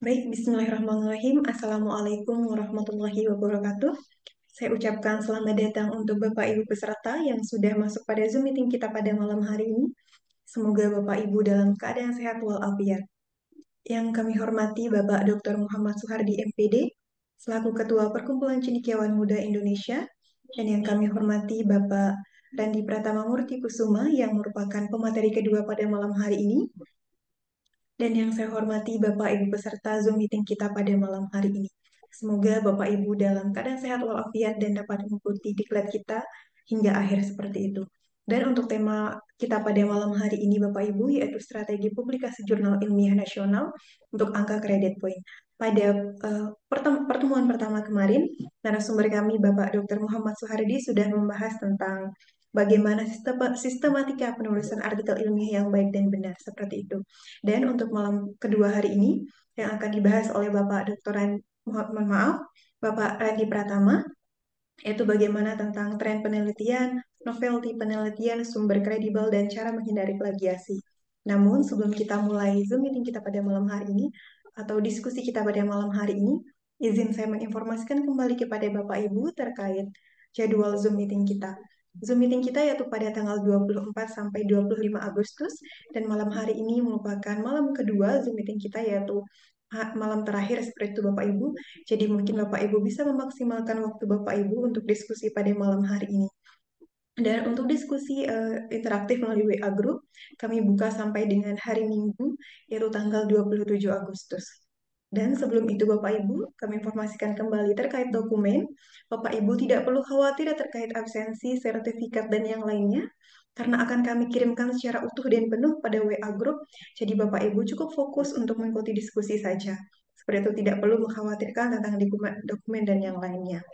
Baik, bismillahirrahmanirrahim. Assalamualaikum warahmatullahi wabarakatuh. Saya ucapkan selamat datang untuk Bapak Ibu peserta yang sudah masuk pada Zoom meeting kita pada malam hari ini. Semoga Bapak Ibu dalam keadaan sehat walafiat. Yang kami hormati Bapak Dr. Muhammad Suhardi MPD, selaku Ketua Perkumpulan Cendikiawan Muda Indonesia, dan yang kami hormati Bapak Randi Pratama Murti Kusuma yang merupakan pemateri kedua pada malam hari ini, dan yang saya hormati Bapak Ibu peserta Zoom meeting kita pada malam hari ini. Semoga Bapak Ibu dalam keadaan sehat walafiat dan dapat mengikuti diklat kita hingga akhir seperti itu. Dan untuk tema kita pada malam hari ini Bapak Ibu yaitu strategi publikasi jurnal ilmiah nasional untuk angka kredit point. Pada uh, pertemuan pertama kemarin, narasumber kami Bapak Dr. Muhammad Soehardi sudah membahas tentang bagaimana sistem, sistematika penulisan artikel ilmiah yang baik dan benar seperti itu. Dan untuk malam kedua hari ini yang akan dibahas oleh Bapak Doktoran mohon maaf Bapak Randy Pratama yaitu bagaimana tentang tren penelitian, novelty penelitian, sumber kredibel, dan cara menghindari plagiasi. Namun, sebelum kita mulai Zoom meeting kita pada malam hari ini, atau diskusi kita pada malam hari ini, izin saya menginformasikan kembali kepada Bapak Ibu terkait jadwal Zoom meeting kita. Zoom meeting kita yaitu pada tanggal 24 sampai 25 Agustus dan malam hari ini merupakan malam kedua Zoom meeting kita yaitu malam terakhir seperti itu Bapak Ibu. Jadi mungkin Bapak Ibu bisa memaksimalkan waktu Bapak Ibu untuk diskusi pada malam hari ini. Dan untuk diskusi uh, interaktif melalui WA Group, kami buka sampai dengan hari Minggu, yaitu tanggal 27 Agustus. Dan sebelum itu Bapak Ibu, kami informasikan kembali terkait dokumen. Bapak Ibu tidak perlu khawatir terkait absensi, sertifikat, dan yang lainnya, karena akan kami kirimkan secara utuh dan penuh pada WA Group, jadi Bapak Ibu cukup fokus untuk mengikuti diskusi saja. Seperti itu tidak perlu mengkhawatirkan tentang dokumen dan yang lainnya.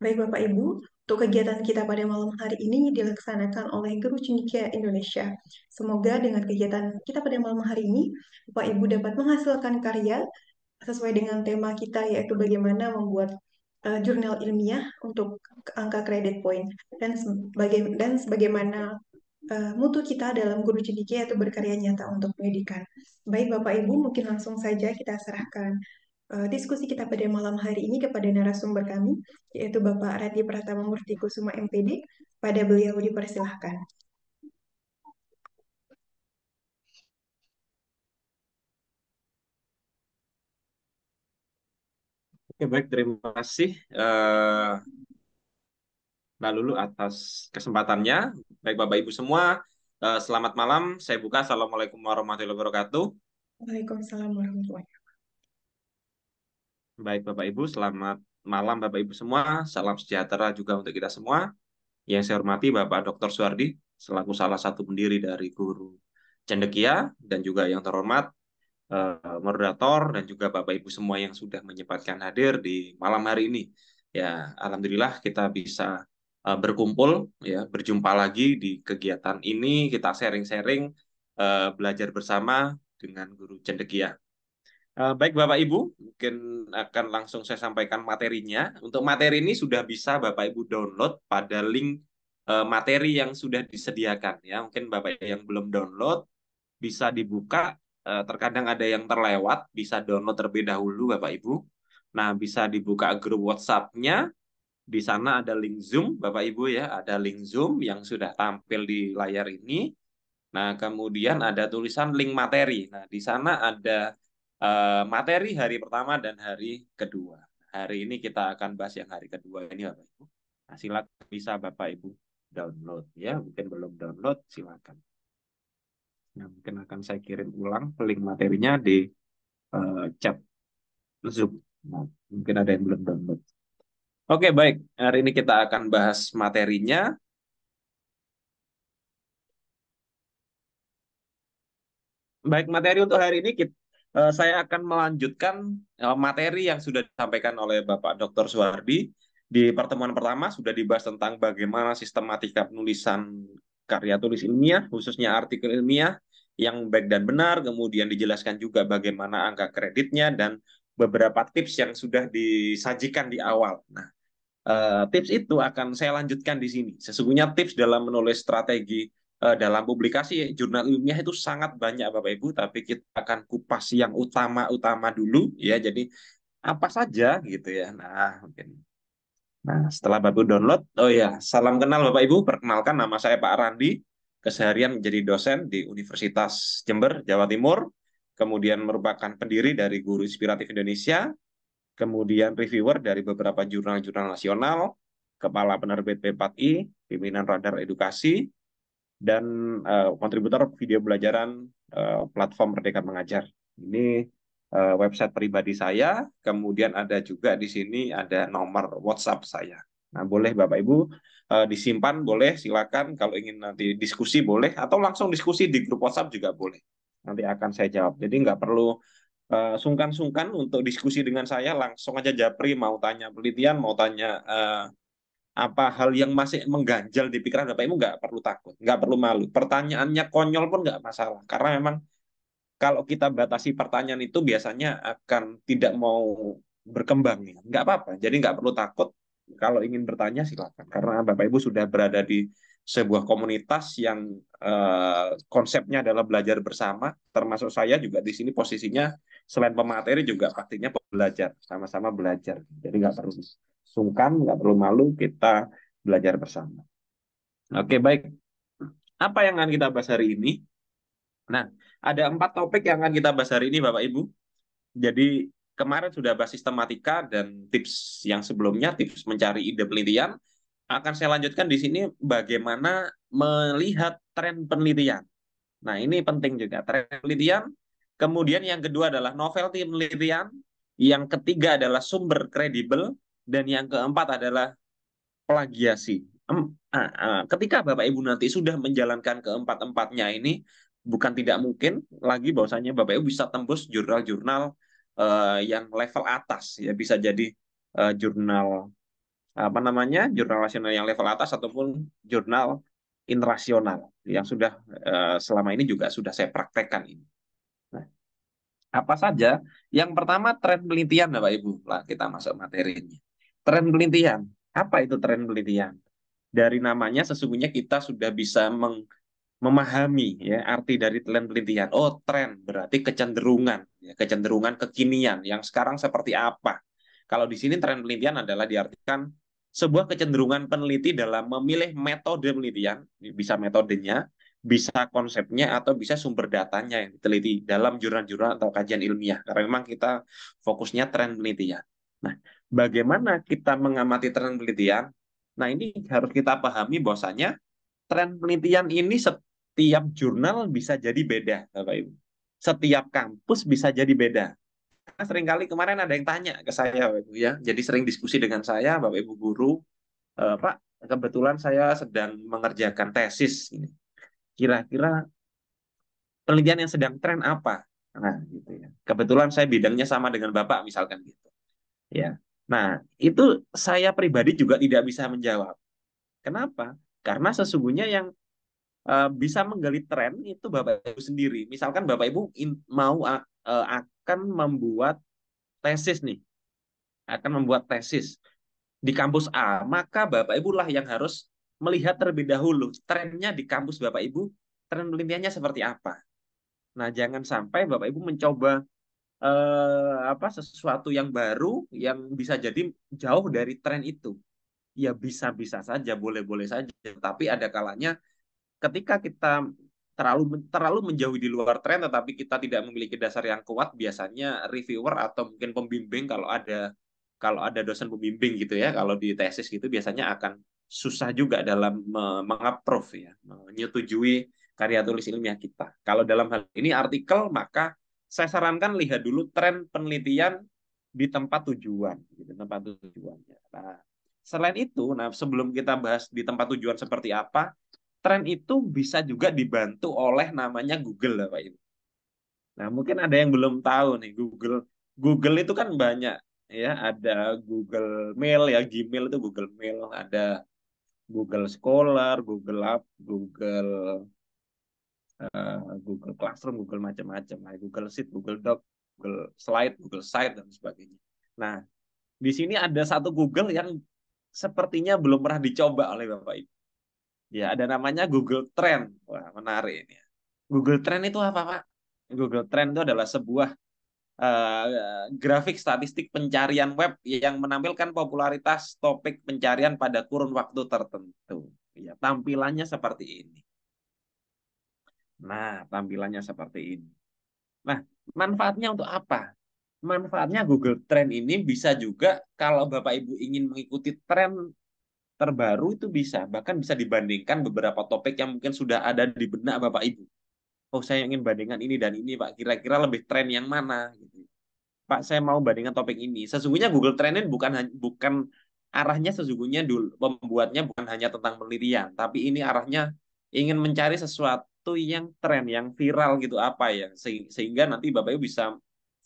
Baik Bapak Ibu, untuk kegiatan kita pada malam hari ini dilaksanakan oleh Guru Cendikia Indonesia. Semoga dengan kegiatan kita pada malam hari ini, Bapak Ibu dapat menghasilkan karya sesuai dengan tema kita yaitu bagaimana membuat uh, jurnal ilmiah untuk angka kredit point dan sebagai dan sebagaimana uh, mutu kita dalam guru Cendikia yaitu berkarya nyata untuk pendidikan. Baik Bapak Ibu, mungkin langsung saja kita serahkan Eh, diskusi kita pada malam hari ini kepada narasumber kami, yaitu Bapak Radhi Pratama Murti Kusuma MPD. Pada beliau dipersilahkan. Oke, baik. Terima kasih uh, Mbak Lulu atas kesempatannya. Baik, Bapak-Ibu semua, eh, selamat malam. Saya buka. Assalamualaikum warahmatullahi wabarakatuh. Waalaikumsalam warahmatullahi wabarakatuh. Baik Bapak Ibu, selamat malam Bapak Ibu semua. Salam sejahtera juga untuk kita semua. Yang saya hormati Bapak Dr. Suardi, selaku salah satu pendiri dari Guru Cendekia, dan juga yang terhormat eh, moderator dan juga Bapak Ibu semua yang sudah menyempatkan hadir di malam hari ini. Ya, alhamdulillah kita bisa eh, berkumpul ya, berjumpa lagi di kegiatan ini, kita sharing-sharing eh, belajar bersama dengan Guru Cendekia. Eh, baik Bapak Ibu, mungkin akan langsung saya sampaikan materinya. Untuk materi ini sudah bisa Bapak Ibu download pada link eh, materi yang sudah disediakan ya. Mungkin Bapak yang belum download bisa dibuka, eh, terkadang ada yang terlewat, bisa download terlebih dahulu Bapak Ibu. Nah, bisa dibuka grup WhatsApp-nya. Di sana ada link Zoom Bapak Ibu ya, ada link Zoom yang sudah tampil di layar ini. Nah, kemudian ada tulisan link materi. Nah, di sana ada Eh, materi hari pertama dan hari kedua. Hari ini kita akan bahas yang hari kedua ini Bapak Ibu. Nah, silakan bisa Bapak Ibu download ya, mungkin belum download silakan. Nah, mungkin akan saya kirim ulang link materinya di uh, chat Zoom. Nah, mungkin ada yang belum download. Oke, baik. Hari ini kita akan bahas materinya. Baik, materi untuk hari ini kita Eh, saya akan melanjutkan eh, materi yang sudah disampaikan oleh Bapak Dr. Suhardi. Di pertemuan pertama sudah dibahas tentang bagaimana sistematika penulisan karya tulis ilmiah, khususnya artikel ilmiah yang baik dan benar, kemudian dijelaskan juga bagaimana angka kreditnya dan beberapa tips yang sudah disajikan di awal. Nah, eh, tips itu akan saya lanjutkan di sini. Sesungguhnya tips dalam menulis strategi Eh, dalam publikasi jurnal ilmiah itu sangat banyak Bapak Ibu, tapi kita akan kupas yang utama-utama dulu ya. Jadi apa saja gitu ya. Nah, mungkin Nah, setelah Bapak Ibu download, oh ya, salam kenal Bapak Ibu, perkenalkan nama saya Pak Randi, keseharian menjadi dosen di Universitas Jember, Jawa Timur, kemudian merupakan pendiri dari Guru Inspiratif Indonesia, kemudian reviewer dari beberapa jurnal-jurnal nasional, kepala penerbit P4I, pimpinan radar edukasi, dan uh, kontributor video belajaran uh, eh, platform Merdeka Mengajar. Ini uh, website pribadi saya, kemudian ada juga di sini ada nomor WhatsApp saya. Nah, boleh Bapak Ibu uh, disimpan boleh silakan kalau ingin nanti diskusi boleh atau langsung diskusi di grup WhatsApp juga boleh. Nanti akan saya jawab. Jadi nggak perlu sungkan-sungkan uh, untuk diskusi dengan saya langsung aja japri mau tanya penelitian, mau tanya uh, apa hal yang masih mengganjal di pikiran Bapak ibu nggak perlu takut, nggak perlu malu. Pertanyaannya konyol pun nggak masalah, karena memang kalau kita batasi pertanyaan itu biasanya akan tidak mau berkembang ya. Nggak apa-apa, jadi nggak perlu takut. Kalau ingin bertanya silakan, karena bapak ibu sudah berada di sebuah komunitas yang eh, konsepnya adalah belajar bersama. Termasuk saya juga di sini posisinya selain pemateri juga pastinya belajar, sama-sama belajar. Jadi nggak perlu sungkan, nggak perlu malu, kita belajar bersama. Oke, baik. Apa yang akan kita bahas hari ini? Nah, ada empat topik yang akan kita bahas hari ini, Bapak Ibu. Jadi, kemarin sudah bahas sistematika dan tips yang sebelumnya, tips mencari ide penelitian. Akan saya lanjutkan di sini bagaimana melihat tren penelitian. Nah, ini penting juga, tren penelitian. Kemudian yang kedua adalah novelty penelitian. Yang ketiga adalah sumber kredibel. Dan yang keempat adalah plagiasi. Ketika Bapak Ibu nanti sudah menjalankan keempat-empatnya ini, bukan tidak mungkin lagi bahwasanya Bapak Ibu bisa tembus jurnal-jurnal eh, yang level atas ya bisa jadi eh, jurnal apa namanya jurnal rasional yang level atas ataupun jurnal internasional yang sudah eh, selama ini juga sudah saya praktekkan ini. Nah, apa saja? Yang pertama tren penelitian Bapak Ibu. Lah kita masuk materinya. Tren penelitian. Apa itu tren penelitian? Dari namanya sesungguhnya kita sudah bisa meng memahami ya arti dari tren penelitian. Oh, tren berarti kecenderungan, ya, kecenderungan kekinian yang sekarang seperti apa. Kalau di sini tren penelitian adalah diartikan sebuah kecenderungan peneliti dalam memilih metode penelitian, bisa metodenya, bisa konsepnya atau bisa sumber datanya yang diteliti dalam jurnal-jurnal atau kajian ilmiah. Karena memang kita fokusnya tren penelitian. Nah, bagaimana kita mengamati tren penelitian. Nah, ini harus kita pahami bahwasanya tren penelitian ini setiap jurnal bisa jadi beda, Bapak Ibu. Setiap kampus bisa jadi beda. seringkali kemarin ada yang tanya ke saya, Bapak Ibu ya. Jadi sering diskusi dengan saya, Bapak Ibu guru, e, Pak, kebetulan saya sedang mengerjakan tesis ini. Kira-kira penelitian yang sedang tren apa? Nah, gitu ya. Kebetulan saya bidangnya sama dengan Bapak misalkan gitu. Ya. Nah, itu saya pribadi juga tidak bisa menjawab. Kenapa? Karena sesungguhnya yang uh, bisa menggali tren itu Bapak Ibu sendiri. Misalkan Bapak Ibu mau uh, akan membuat tesis nih. Akan membuat tesis di kampus A, maka Bapak Ibu lah yang harus melihat terlebih dahulu trennya di kampus Bapak Ibu, tren penelitiannya seperti apa. Nah, jangan sampai Bapak Ibu mencoba eh, apa sesuatu yang baru yang bisa jadi jauh dari tren itu ya bisa-bisa saja boleh-boleh saja tapi ada kalanya ketika kita terlalu terlalu menjauhi di luar tren tetapi kita tidak memiliki dasar yang kuat biasanya reviewer atau mungkin pembimbing kalau ada kalau ada dosen pembimbing gitu ya kalau di tesis gitu biasanya akan susah juga dalam mengaprove ya menyetujui karya tulis ilmiah kita kalau dalam hal ini artikel maka saya sarankan lihat dulu tren penelitian di tempat tujuan, di gitu, tempat tujuannya. Nah, selain itu, nah sebelum kita bahas di tempat tujuan seperti apa, tren itu bisa juga dibantu oleh namanya Google, Pak Ibu. Nah, mungkin ada yang belum tahu nih Google. Google itu kan banyak ya, ada Google Mail ya, Gmail itu Google Mail, ada Google Scholar, Google App, Google Eh, Google Classroom, Google macam-macam, nah, Google Sheet, Google Doc, Google Slide, Google Site dan sebagainya. Nah, di sini ada satu Google yang sepertinya belum pernah dicoba oleh Bapak Ibu. Ya, ada namanya Google Trend. Wah, menarik ini. Ya. Google Trend itu apa, Pak? Google Trend itu adalah sebuah uh, grafik statistik pencarian web yang menampilkan popularitas topik pencarian pada kurun waktu tertentu. Ya, tampilannya seperti ini. Nah, tampilannya seperti ini. Nah, manfaatnya untuk apa? Manfaatnya Google Trend ini bisa juga kalau Bapak Ibu ingin mengikuti tren terbaru itu bisa, bahkan bisa dibandingkan beberapa topik yang mungkin sudah ada di benak Bapak Ibu. Oh, saya ingin bandingkan ini dan ini, Pak. Kira-kira lebih tren yang mana gitu. Pak, saya mau bandingkan topik ini. Sesungguhnya Google Trend ini bukan bukan arahnya sesungguhnya dulu pembuatnya bukan hanya tentang penelitian, tapi ini arahnya ingin mencari sesuatu sesuatu yang tren, yang viral gitu apa ya, sehingga nanti Bapak Ibu bisa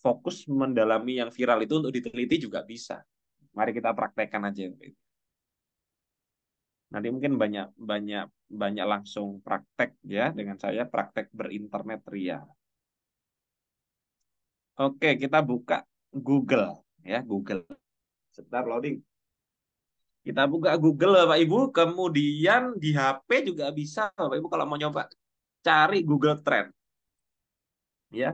fokus mendalami yang viral itu untuk diteliti juga bisa. Mari kita praktekkan aja. Nanti mungkin banyak banyak banyak langsung praktek ya dengan saya praktek berinternet ria. Oke, kita buka Google ya Google. Sebentar loading. Kita buka Google Bapak Ibu, kemudian di HP juga bisa Bapak Ibu kalau mau nyoba cari Google Trend. Ya,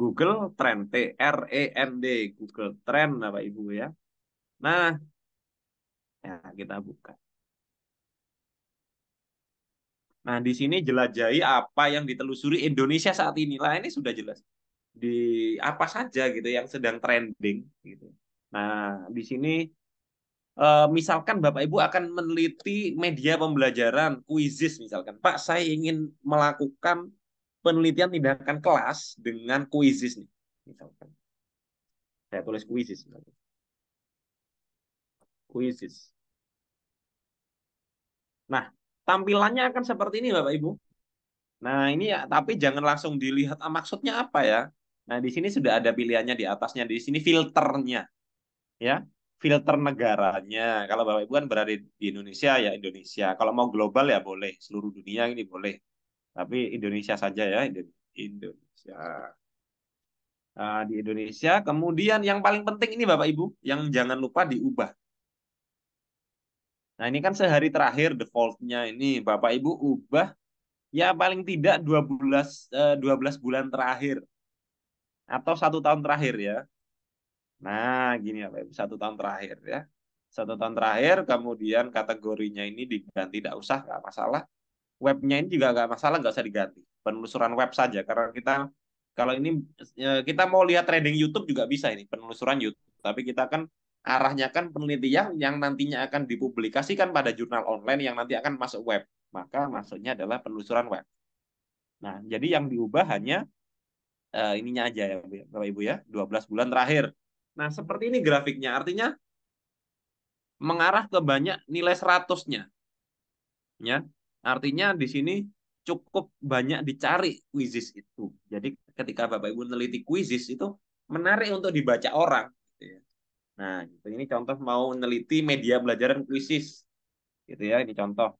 Google Trend, T R E N D, Google Trend Bapak Ibu ya. Nah, ya kita buka. Nah, di sini jelajahi apa yang ditelusuri Indonesia saat ini. Lah, ini sudah jelas. Di apa saja gitu yang sedang trending gitu. Nah, di sini Eh, misalkan Bapak Ibu akan meneliti media pembelajaran, kuisis misalkan. Pak, saya ingin melakukan penelitian tindakan kelas dengan kuisis nih. Misalkan. Saya tulis kuisis. Kuisis. Nah, tampilannya akan seperti ini Bapak Ibu. Nah, ini ya, tapi jangan langsung dilihat ah, maksudnya apa ya. Nah, di sini sudah ada pilihannya di atasnya, di sini filternya. Ya, filter negaranya. Kalau Bapak Ibu kan berada di Indonesia ya Indonesia. Kalau mau global ya boleh, seluruh dunia ini boleh. Tapi Indonesia saja ya, Indonesia. Nah, di Indonesia, kemudian yang paling penting ini Bapak Ibu, yang jangan lupa diubah. Nah ini kan sehari terakhir defaultnya ini Bapak Ibu ubah ya paling tidak 12, 12 eh, bulan terakhir atau satu tahun terakhir ya Nah, gini ya satu tahun terakhir ya. Satu tahun terakhir, kemudian kategorinya ini diganti, tidak usah, nggak masalah. Webnya ini juga nggak masalah, nggak usah diganti. Penelusuran web saja, karena kita kalau ini e, kita mau lihat trading YouTube juga bisa ini, penelusuran YouTube. Tapi kita kan arahnya kan penelitian yang nantinya akan dipublikasikan pada jurnal online yang nanti akan masuk web. Maka maksudnya adalah penelusuran web. Nah, jadi yang diubah hanya uh, ininya aja ya Bapak Ibu ya, 12 bulan terakhir. Nah, seperti ini grafiknya. Artinya mengarah ke banyak nilai 100 Ya. Artinya di sini cukup banyak dicari kuisis itu. Jadi ketika Bapak Ibu meneliti kuisis itu menarik untuk dibaca orang. Gitu ya. Nah, gitu. ini contoh mau meneliti media pelajaran kuisis. Gitu ya, ini contoh.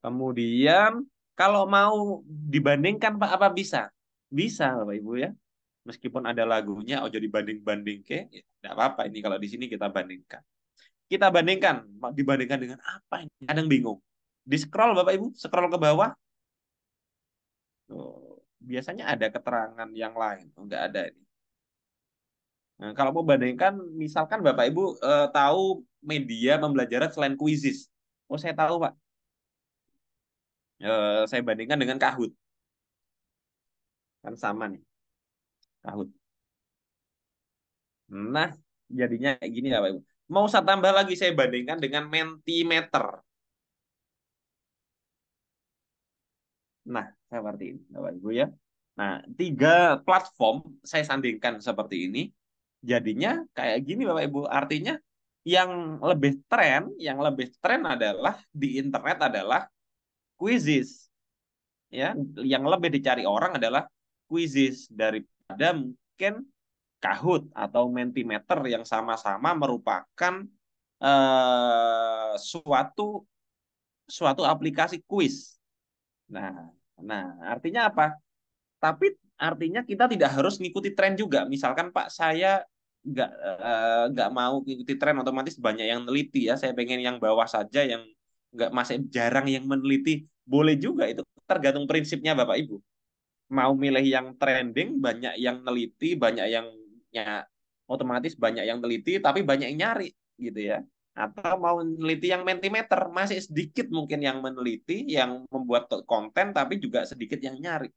Kemudian kalau mau dibandingkan Pak apa bisa? Bisa Bapak Ibu ya meskipun ada lagunya ojo oh, dibanding-banding ke tidak ya, apa-apa ini kalau di sini kita bandingkan kita bandingkan dibandingkan dengan apa ini kadang bingung di scroll bapak ibu scroll ke bawah biasanya ada keterangan yang lain tidak oh, ada ini nah, kalau mau bandingkan misalkan bapak ibu eh, tahu media pembelajaran selain kuisis oh saya tahu pak eh, saya bandingkan dengan kahut kan sama nih tahun. Nah, jadinya kayak gini bapak Ibu. Mau saya tambah lagi, saya bandingkan dengan mentimeter. Nah, seperti ini Bapak Ibu ya. Nah, tiga platform saya sandingkan seperti ini. Jadinya kayak gini Bapak Ibu. Artinya yang lebih tren, yang lebih tren adalah di internet adalah quizzes. Ya, yang lebih dicari orang adalah quizzes dari ada mungkin kahut atau Mentimeter yang sama-sama merupakan uh, suatu suatu aplikasi kuis. Nah, nah artinya apa? Tapi artinya kita tidak harus mengikuti tren juga. Misalkan Pak saya nggak nggak eh, nggak mau mengikuti tren otomatis banyak yang teliti ya. Saya pengen yang bawah saja yang nggak masih jarang yang meneliti boleh juga itu tergantung prinsipnya Bapak Ibu mau milih yang trending banyak yang neliti banyak yang ya otomatis banyak yang neliti tapi banyak yang nyari gitu ya atau mau meneliti yang mentimeter masih sedikit mungkin yang meneliti yang membuat konten tapi juga sedikit yang nyari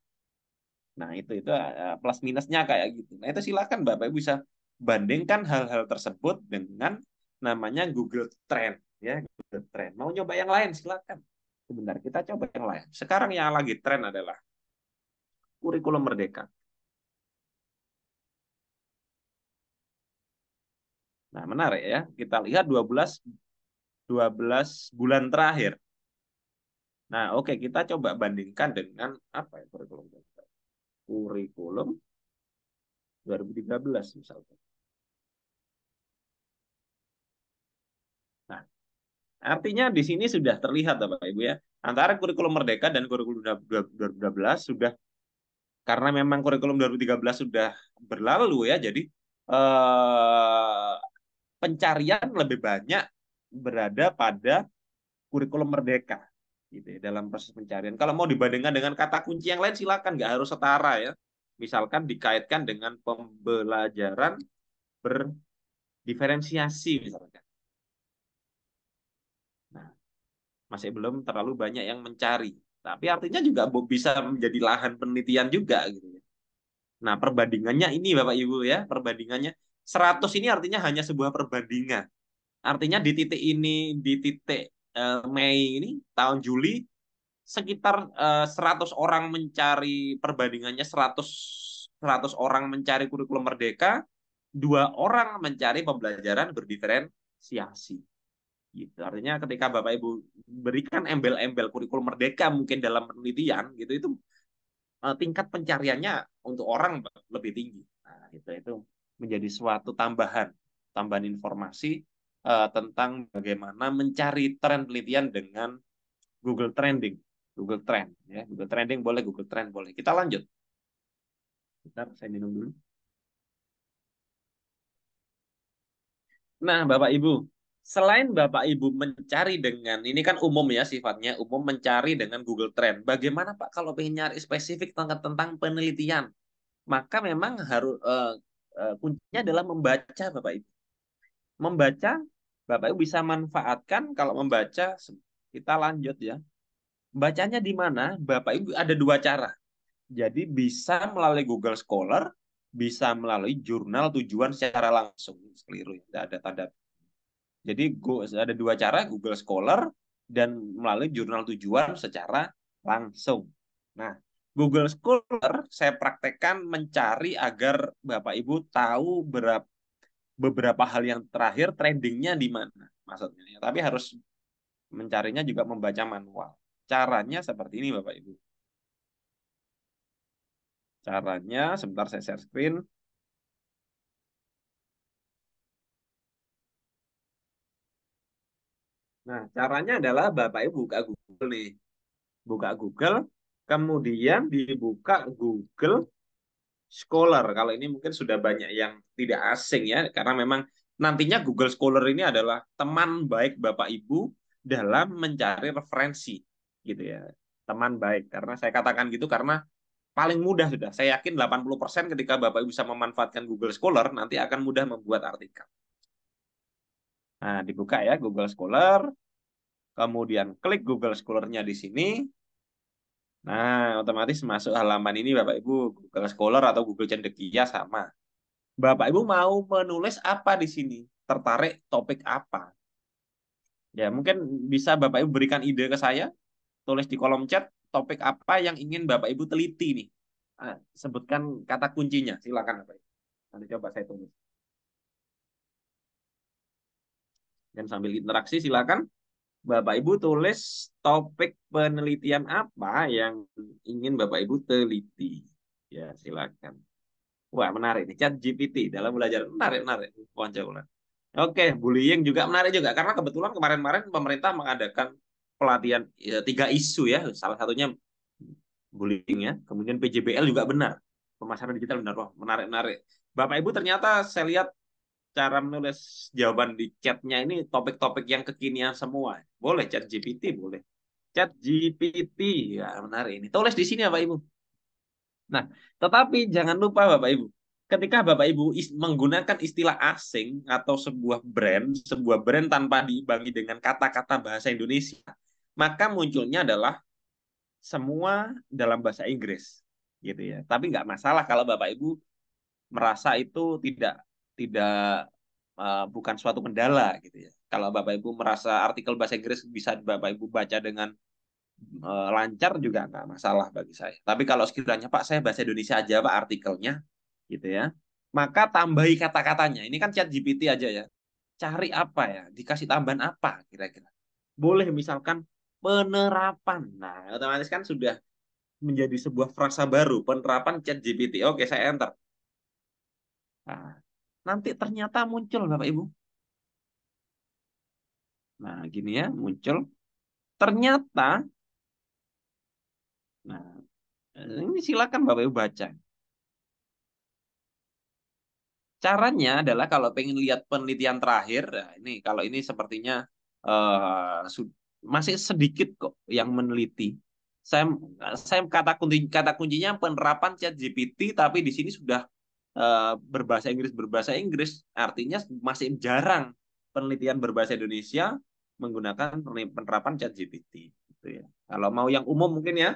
nah itu itu eh, eh, plus minusnya kayak gitu nah itu silakan bapak ibu bisa bandingkan hal-hal tersebut dengan namanya Google Trend ya Google Trend mau nyoba yang lain silakan sebentar kita coba yang lain sekarang yang lagi trend adalah kurikulum merdeka. Nah, menarik ya. Kita lihat 12 12 bulan terakhir. Nah, oke, okay, kita coba bandingkan dengan apa ya kurikulum Merdeka. kurikulum 2013 misalnya. Nah, artinya di sini sudah terlihat Bapak Ibu ya, antara kurikulum merdeka dan kurikulum 2012 sudah karena memang kurikulum 2013 sudah berlalu ya jadi eh, pencarian lebih banyak berada pada kurikulum merdeka gitu ya, dalam proses pencarian kalau mau dibandingkan dengan kata kunci yang lain silakan nggak harus setara ya misalkan dikaitkan dengan pembelajaran berdiferensiasi misalkan nah masih belum terlalu banyak yang mencari tapi artinya juga bisa menjadi lahan penelitian juga gitu ya. Nah, perbandingannya ini Bapak Ibu ya, perbandingannya 100 ini artinya hanya sebuah perbandingan. Artinya di titik ini, di titik uh, Mei ini tahun Juli sekitar uh, eh, 100 orang mencari perbandingannya 100 100 orang mencari kurikulum merdeka, dua orang mencari pembelajaran berdiferensiasi. Gitu. Artinya ketika Bapak Ibu berikan embel-embel kurikulum merdeka mungkin dalam penelitian gitu itu e, tingkat pencariannya untuk orang lebih tinggi. Nah, itu itu menjadi suatu tambahan tambahan informasi uh, tentang bagaimana mencari tren penelitian dengan Google Trending, Google Trend ya, Google Trending boleh, Google Trend boleh. Kita lanjut. Bentar, saya minum dulu. Nah, Bapak Ibu, selain Bapak Ibu mencari dengan ini kan umum ya sifatnya umum mencari dengan Google Trend. Bagaimana Pak kalau ingin nyari spesifik tentang tentang penelitian? Maka memang harus uh, uh, kuncinya adalah membaca Bapak Ibu. Membaca Bapak Ibu bisa manfaatkan kalau membaca kita lanjut ya. Bacanya di mana? Bapak Ibu ada dua cara. Jadi bisa melalui Google Scholar, bisa melalui jurnal tujuan secara langsung. Keliru tidak ya, ada tanda jadi ada dua cara Google Scholar dan melalui jurnal tujuan secara langsung. Nah, Google Scholar saya praktekkan mencari agar Bapak Ibu tahu berapa beberapa hal yang terakhir trendingnya di mana maksudnya. Tapi harus mencarinya juga membaca manual. Caranya seperti ini Bapak Ibu. Caranya sebentar saya share screen. Nah, caranya adalah Bapak Ibu buka Google nih. Buka Google, kemudian dibuka Google Scholar. Kalau ini mungkin sudah banyak yang tidak asing ya, karena memang nantinya Google Scholar ini adalah teman baik Bapak Ibu dalam mencari referensi gitu ya. Teman baik karena saya katakan gitu karena paling mudah sudah. Saya yakin 80% ketika Bapak Ibu bisa memanfaatkan Google Scholar nanti akan mudah membuat artikel. Nah, dibuka ya Google Scholar. Kemudian klik Google Scholar-nya di sini. Nah, otomatis masuk halaman ini Bapak Ibu Google Scholar atau Google Cendekia sama. Bapak Ibu mau menulis apa di sini? Tertarik topik apa? Ya, mungkin bisa Bapak Ibu berikan ide ke saya. Tulis di kolom chat topik apa yang ingin Bapak Ibu teliti nih. Nah, sebutkan kata kuncinya, silakan Bapak Ibu. Nanti coba saya tulis. Dan sambil interaksi silakan Bapak Ibu tulis topik penelitian apa yang ingin Bapak Ibu teliti. Ya, silakan. Wah, menarik nih chat GPT dalam belajar. Menarik, menarik. Poncolan. Oke, bullying juga menarik juga karena kebetulan kemarin-kemarin pemerintah mengadakan pelatihan ya, tiga isu ya. Salah satunya bullying ya. Kemudian PJBL juga benar. Pemasaran digital benar. Wah, menarik-menarik. Bapak Ibu ternyata saya lihat cara menulis jawaban di chatnya ini topik-topik yang kekinian semua. Boleh chat GPT, boleh. Chat GPT, ya menarik ini. Tulis di sini Bapak Ibu. Nah, tetapi jangan lupa Bapak Ibu, ketika Bapak Ibu is menggunakan istilah asing atau sebuah brand, sebuah brand tanpa diimbangi dengan kata-kata bahasa Indonesia, maka munculnya adalah semua dalam bahasa Inggris, gitu ya. Tapi nggak masalah kalau Bapak Ibu merasa itu tidak tidak uh, bukan suatu kendala gitu ya. Kalau Bapak Ibu merasa artikel bahasa Inggris bisa Bapak Ibu baca dengan uh, lancar juga nggak masalah bagi saya. Tapi kalau sekiranya Pak saya bahasa Indonesia aja Pak artikelnya gitu ya. Maka tambahi kata-katanya. Ini kan chat GPT aja ya. Cari apa ya? Dikasih tambahan apa kira-kira? Boleh misalkan penerapan. Nah, otomatis kan sudah menjadi sebuah frasa baru, penerapan chat GPT. Oke, saya enter. Nah, nanti ternyata muncul Bapak Ibu. Nah, gini ya, muncul. Ternyata Nah, ini silakan Bapak Ibu baca. Caranya adalah kalau pengen lihat penelitian terakhir, nah ini kalau ini sepertinya uh, masih sedikit kok yang meneliti. Saya saya kata kunci kata kuncinya penerapan Chat GPT tapi di sini sudah Eh, berbahasa Inggris berbahasa Inggris artinya masih jarang penelitian berbahasa Indonesia menggunakan penerapan ChatGPT gitu ya. Kalau mau yang umum mungkin ya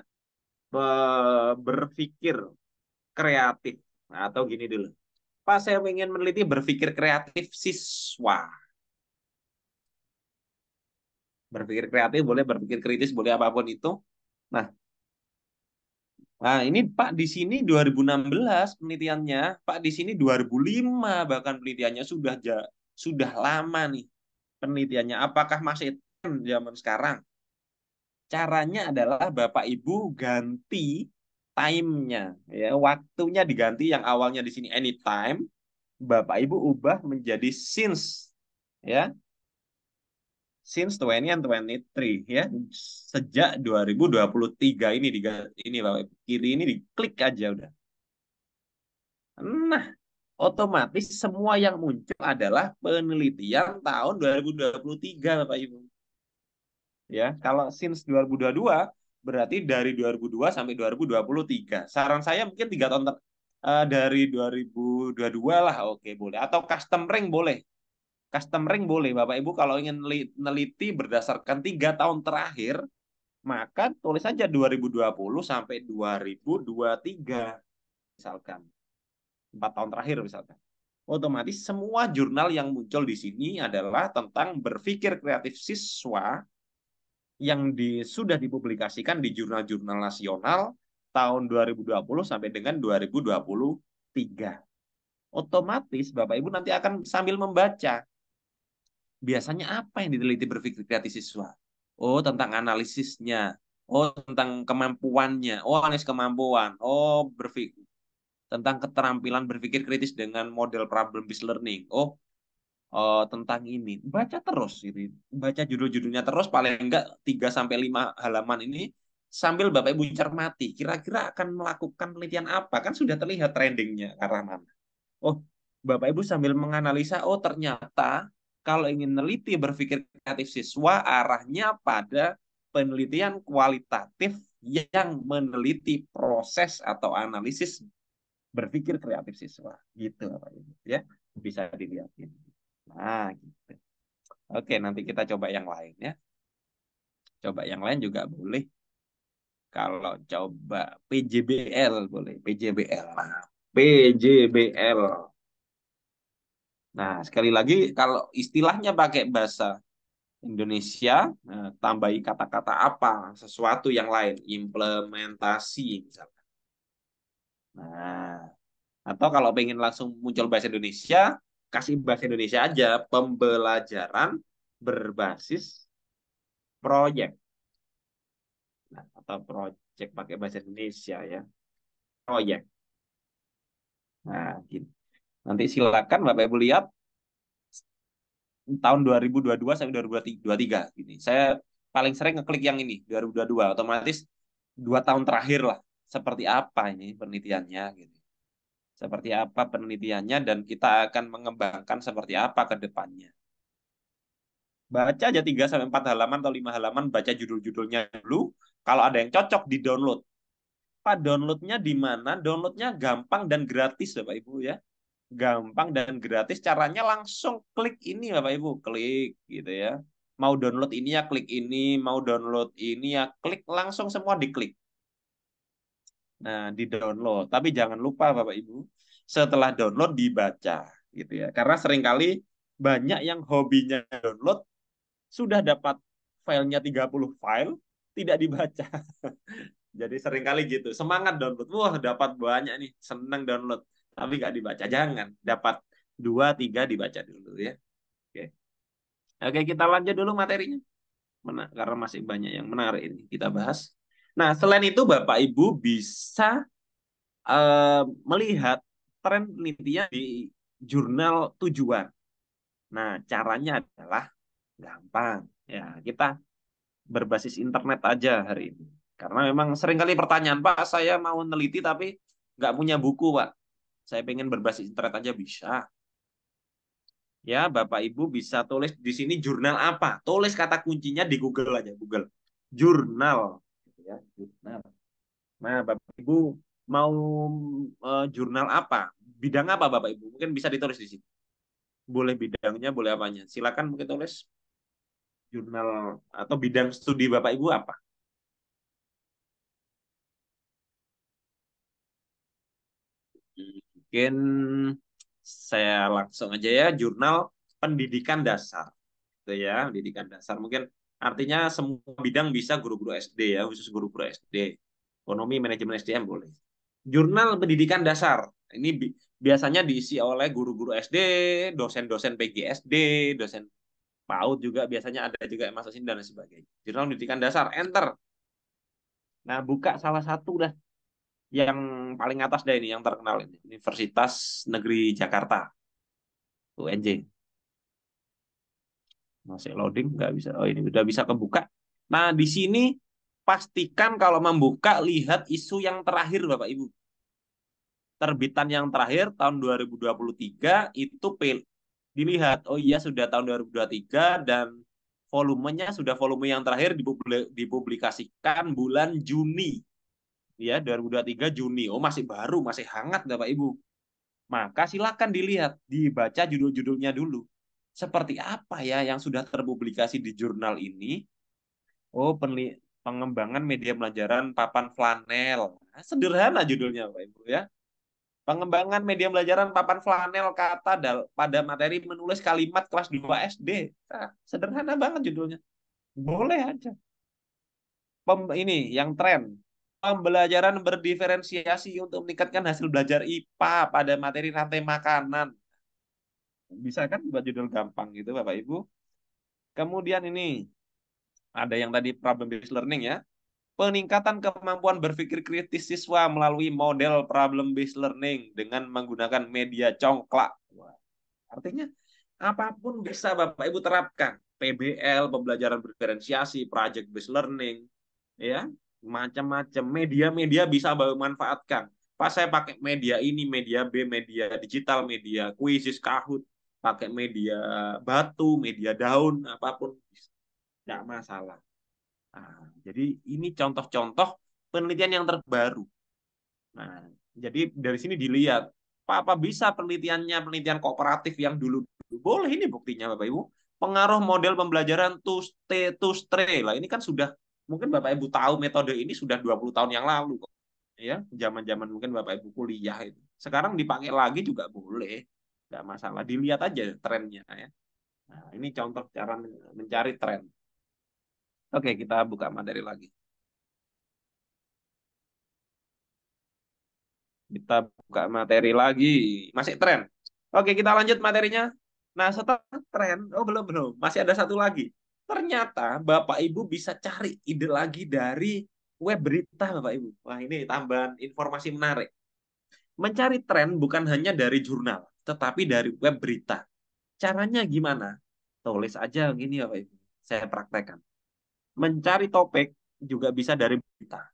berpikir kreatif nah, atau gini dulu. pas saya ingin meneliti berpikir kreatif siswa. Berpikir kreatif boleh berpikir kritis boleh apapun itu. Nah, Nah, ini Pak di sini 2016 penelitiannya, Pak di sini 2005 bahkan penelitiannya sudah ja, sudah lama nih penelitiannya. Apakah masih zaman sekarang? Caranya adalah Bapak Ibu ganti time-nya ya, waktunya diganti yang awalnya di sini anytime, Bapak Ibu ubah menjadi since ya since 2023 ya sejak 2023 ini di ini Bapak kiri ini diklik aja udah. Nah, otomatis semua yang muncul adalah penelitian tahun 2023 Bapak Ibu. Ya, kalau since 2022 berarti dari 2002 sampai 2023. Saran saya mungkin tiga tahun ter, uh, dari 2022 lah oke boleh atau custom ring boleh Custom ring boleh Bapak Ibu kalau ingin neliti berdasarkan tiga tahun terakhir maka tulis saja 2020 sampai 2023 misalkan empat tahun terakhir misalkan otomatis semua jurnal yang muncul di sini adalah tentang berpikir kreatif siswa yang di, sudah dipublikasikan di jurnal-jurnal nasional tahun 2020 sampai dengan 2023 otomatis Bapak Ibu nanti akan sambil membaca biasanya apa yang diteliti berpikir kreatif siswa? Oh, tentang analisisnya. Oh, tentang kemampuannya. Oh, analis kemampuan. Oh, berpikir tentang keterampilan berpikir kritis dengan model problem based learning. Oh, oh tentang ini. Baca terus ini. Baca judul-judulnya terus paling enggak 3 sampai 5 halaman ini sambil Bapak Ibu cermati kira-kira akan melakukan penelitian apa kan sudah terlihat trendingnya arah mana. Oh, Bapak Ibu sambil menganalisa oh ternyata kalau ingin meneliti berpikir kreatif siswa arahnya pada penelitian kualitatif yang meneliti proses atau analisis berpikir kreatif siswa gitu apa ini ya bisa dilihat ini. Nah, gitu. Oke, nanti kita coba yang lain ya. Coba yang lain juga boleh. Kalau coba PJBL boleh, PJBL. PJBL. Nah, sekali lagi kalau istilahnya pakai bahasa Indonesia, eh, tambahi kata-kata apa, sesuatu yang lain, implementasi misalnya. Nah, atau kalau pengen langsung muncul bahasa Indonesia, kasih bahasa Indonesia aja, pembelajaran berbasis proyek. Nah, atau proyek pakai bahasa Indonesia ya. Proyek. Nah, gitu. Nanti silakan Bapak Ibu lihat tahun 2022 sampai 2023 gini. Saya paling sering ngeklik yang ini 2022 otomatis dua tahun terakhir lah seperti apa ini penelitiannya gitu. Seperti apa penelitiannya dan kita akan mengembangkan seperti apa ke depannya. Baca aja 3 sampai 4 halaman atau 5 halaman baca judul-judulnya dulu. Kalau ada yang cocok di-download. Pak downloadnya di mana? Downloadnya gampang dan gratis Bapak Ibu ya gampang dan gratis caranya langsung klik ini Bapak Ibu klik gitu ya mau download ini ya klik ini mau download ini ya klik langsung semua diklik nah di download tapi jangan lupa Bapak Ibu setelah download dibaca gitu ya karena seringkali banyak yang hobinya download sudah dapat filenya 30 file tidak dibaca jadi seringkali gitu semangat download wah dapat banyak nih senang download tapi nggak dibaca. Jangan dapat dua tiga dibaca dulu ya. Oke, oke kita lanjut dulu materinya. karena masih banyak yang menarik ini kita bahas. Nah selain itu bapak ibu bisa uh, melihat tren penelitian di jurnal tujuan. Nah caranya adalah gampang ya kita berbasis internet aja hari ini. Karena memang sering kali pertanyaan, Pak, saya mau neliti tapi nggak punya buku, Pak saya pengen berbasis internet aja bisa. Ya, Bapak Ibu bisa tulis di sini jurnal apa? Tulis kata kuncinya di Google aja, Google. Jurnal gitu ya, jurnal. Nah, Bapak Ibu mau uh, jurnal apa? Bidang apa Bapak Ibu? Mungkin bisa ditulis di sini. Boleh bidangnya, boleh apanya. Silakan mungkin tulis jurnal atau bidang studi Bapak Ibu apa? mungkin saya langsung aja ya jurnal pendidikan dasar gitu ya pendidikan dasar mungkin artinya semua bidang bisa guru-guru SD ya khusus guru-guru SD ekonomi manajemen SDM boleh jurnal pendidikan dasar ini bi biasanya diisi oleh guru-guru SD dosen-dosen PGSD dosen PAUD juga biasanya ada juga yang masuk sini dan sebagainya jurnal pendidikan dasar enter nah buka salah satu lah yang paling atas deh ini yang terkenal ini Universitas Negeri Jakarta UNJ masih loading nggak bisa oh ini udah bisa kebuka nah di sini pastikan kalau membuka lihat isu yang terakhir Bapak Ibu terbitan yang terakhir tahun 2023 itu pil dilihat oh iya sudah tahun 2023 dan volumenya sudah volume yang terakhir dipublikasikan bulan Juni ya 2023 Juni. Oh masih baru, masih hangat Bapak Ibu. Maka silakan dilihat, dibaca judul-judulnya dulu. Seperti apa ya yang sudah terpublikasi di jurnal ini? Oh, penli pengembangan media pelajaran papan flanel. Nah, sederhana judulnya Bapak Ibu ya. Pengembangan media pelajaran papan flanel kata dal pada materi menulis kalimat kelas 2 SD. Nah, sederhana banget judulnya. Boleh aja. Pem ini yang tren Pembelajaran berdiferensiasi untuk meningkatkan hasil belajar IPA pada materi rantai makanan. Bisa kan buat judul gampang gitu Bapak Ibu. Kemudian ini ada yang tadi problem based learning ya. Peningkatan kemampuan berpikir kritis siswa melalui model problem based learning dengan menggunakan media congklak. artinya apapun bisa Bapak Ibu terapkan. PBL, pembelajaran berdiferensiasi, project based learning, ya macam-macam media-media bisa memanfaatkan. manfaatkan pas saya pakai media ini media B media digital media kuisis kahut pakai media batu media daun apapun tidak masalah nah, jadi ini contoh-contoh penelitian yang terbaru nah jadi dari sini dilihat Pak, apa bisa penelitiannya penelitian kooperatif yang dulu, dulu boleh ini buktinya Bapak Ibu pengaruh model pembelajaran to stay to stray lah ini kan sudah mungkin Bapak Ibu tahu metode ini sudah 20 tahun yang lalu kok. Ya, zaman-zaman mungkin Bapak Ibu kuliah itu. Sekarang dipakai lagi juga boleh. nggak masalah, dilihat aja trennya ya. Nah, ini contoh cara mencari tren. Oke, kita buka materi lagi. Kita buka materi lagi. Masih tren. Oke, kita lanjut materinya. Nah, setelah tren, oh belum, belum. Masih ada satu lagi. Ternyata Bapak Ibu bisa cari ide lagi dari web berita Bapak Ibu. Wah ini tambahan informasi menarik. Mencari tren bukan hanya dari jurnal, tetapi dari web berita. Caranya gimana? Tulis aja gini Bapak Ibu. Saya praktekkan. Mencari topik juga bisa dari berita.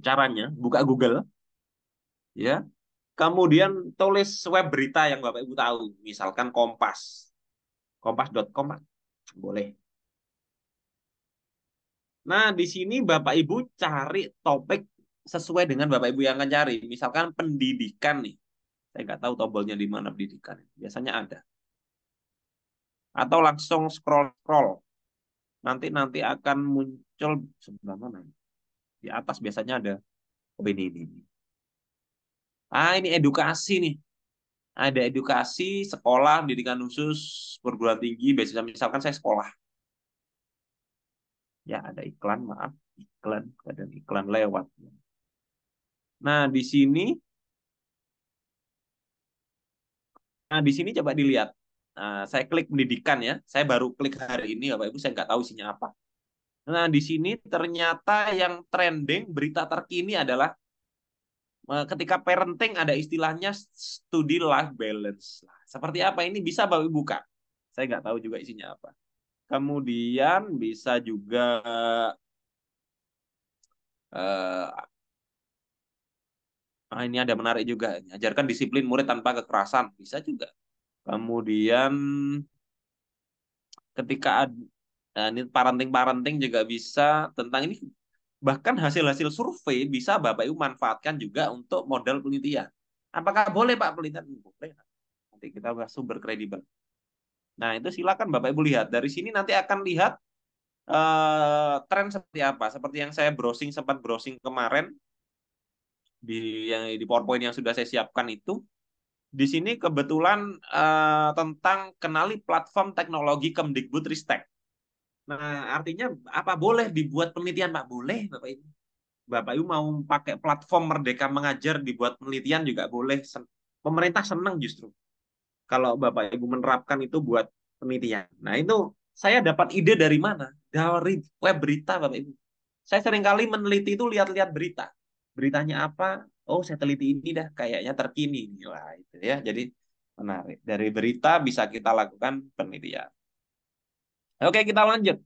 Caranya buka Google, ya. Kemudian tulis web berita yang Bapak Ibu tahu, misalkan Kompas, kompas.com boleh. Nah, di sini Bapak Ibu cari topik sesuai dengan Bapak Ibu yang akan cari. Misalkan pendidikan nih. Saya nggak tahu tombolnya di mana pendidikan. Biasanya ada. Atau langsung scroll-scroll. Nanti-nanti akan muncul sebelah mana? Di atas biasanya ada. Oh, ini, ini, ini. Ah, ini edukasi nih ada edukasi, sekolah, pendidikan khusus, perguruan tinggi, biasanya misalkan saya sekolah. Ya, ada iklan, maaf, iklan, kadang iklan lewat. Nah, di sini Nah, di sini coba dilihat. Nah, saya klik pendidikan ya. Saya baru klik hari ini, Bapak Ibu, saya nggak tahu isinya apa. Nah, di sini ternyata yang trending berita terkini adalah Eh, ketika parenting ada istilahnya study life balance. Seperti apa ini bisa Bapak Ibu buka? Saya nggak tahu juga isinya apa. Kemudian bisa juga uh, ah ini ada menarik juga. Ajarkan disiplin murid tanpa kekerasan bisa juga. Kemudian ketika ada, eh, ini parenting parenting juga bisa tentang ini bahkan hasil-hasil survei bisa Bapak Ibu manfaatkan juga untuk modal penelitian. Apakah boleh Pak penelitian? Boleh. Nanti kita bahas sumber kredibel. Nah itu silakan Bapak Ibu lihat. Dari sini nanti akan lihat uh, tren seperti apa. Seperti yang saya browsing sempat browsing kemarin di yang di PowerPoint yang sudah saya siapkan itu. Di sini kebetulan uh, tentang kenali platform teknologi Kemdikbud Ristek. Nah, artinya apa boleh dibuat penelitian, Pak? Boleh, Bapak Ibu. Bapak Ibu mau pakai platform Merdeka Mengajar dibuat penelitian juga boleh. Pemerintah senang justru. Kalau Bapak Ibu menerapkan itu buat penelitian. Nah, itu saya dapat ide dari mana? Dari web berita, Bapak Ibu. Saya seringkali meneliti itu lihat-lihat berita. Beritanya apa? Oh, saya teliti ini dah, kayaknya terkini. Wah, itu ya. Jadi menarik. Dari berita bisa kita lakukan penelitian. Oke, kita lanjut.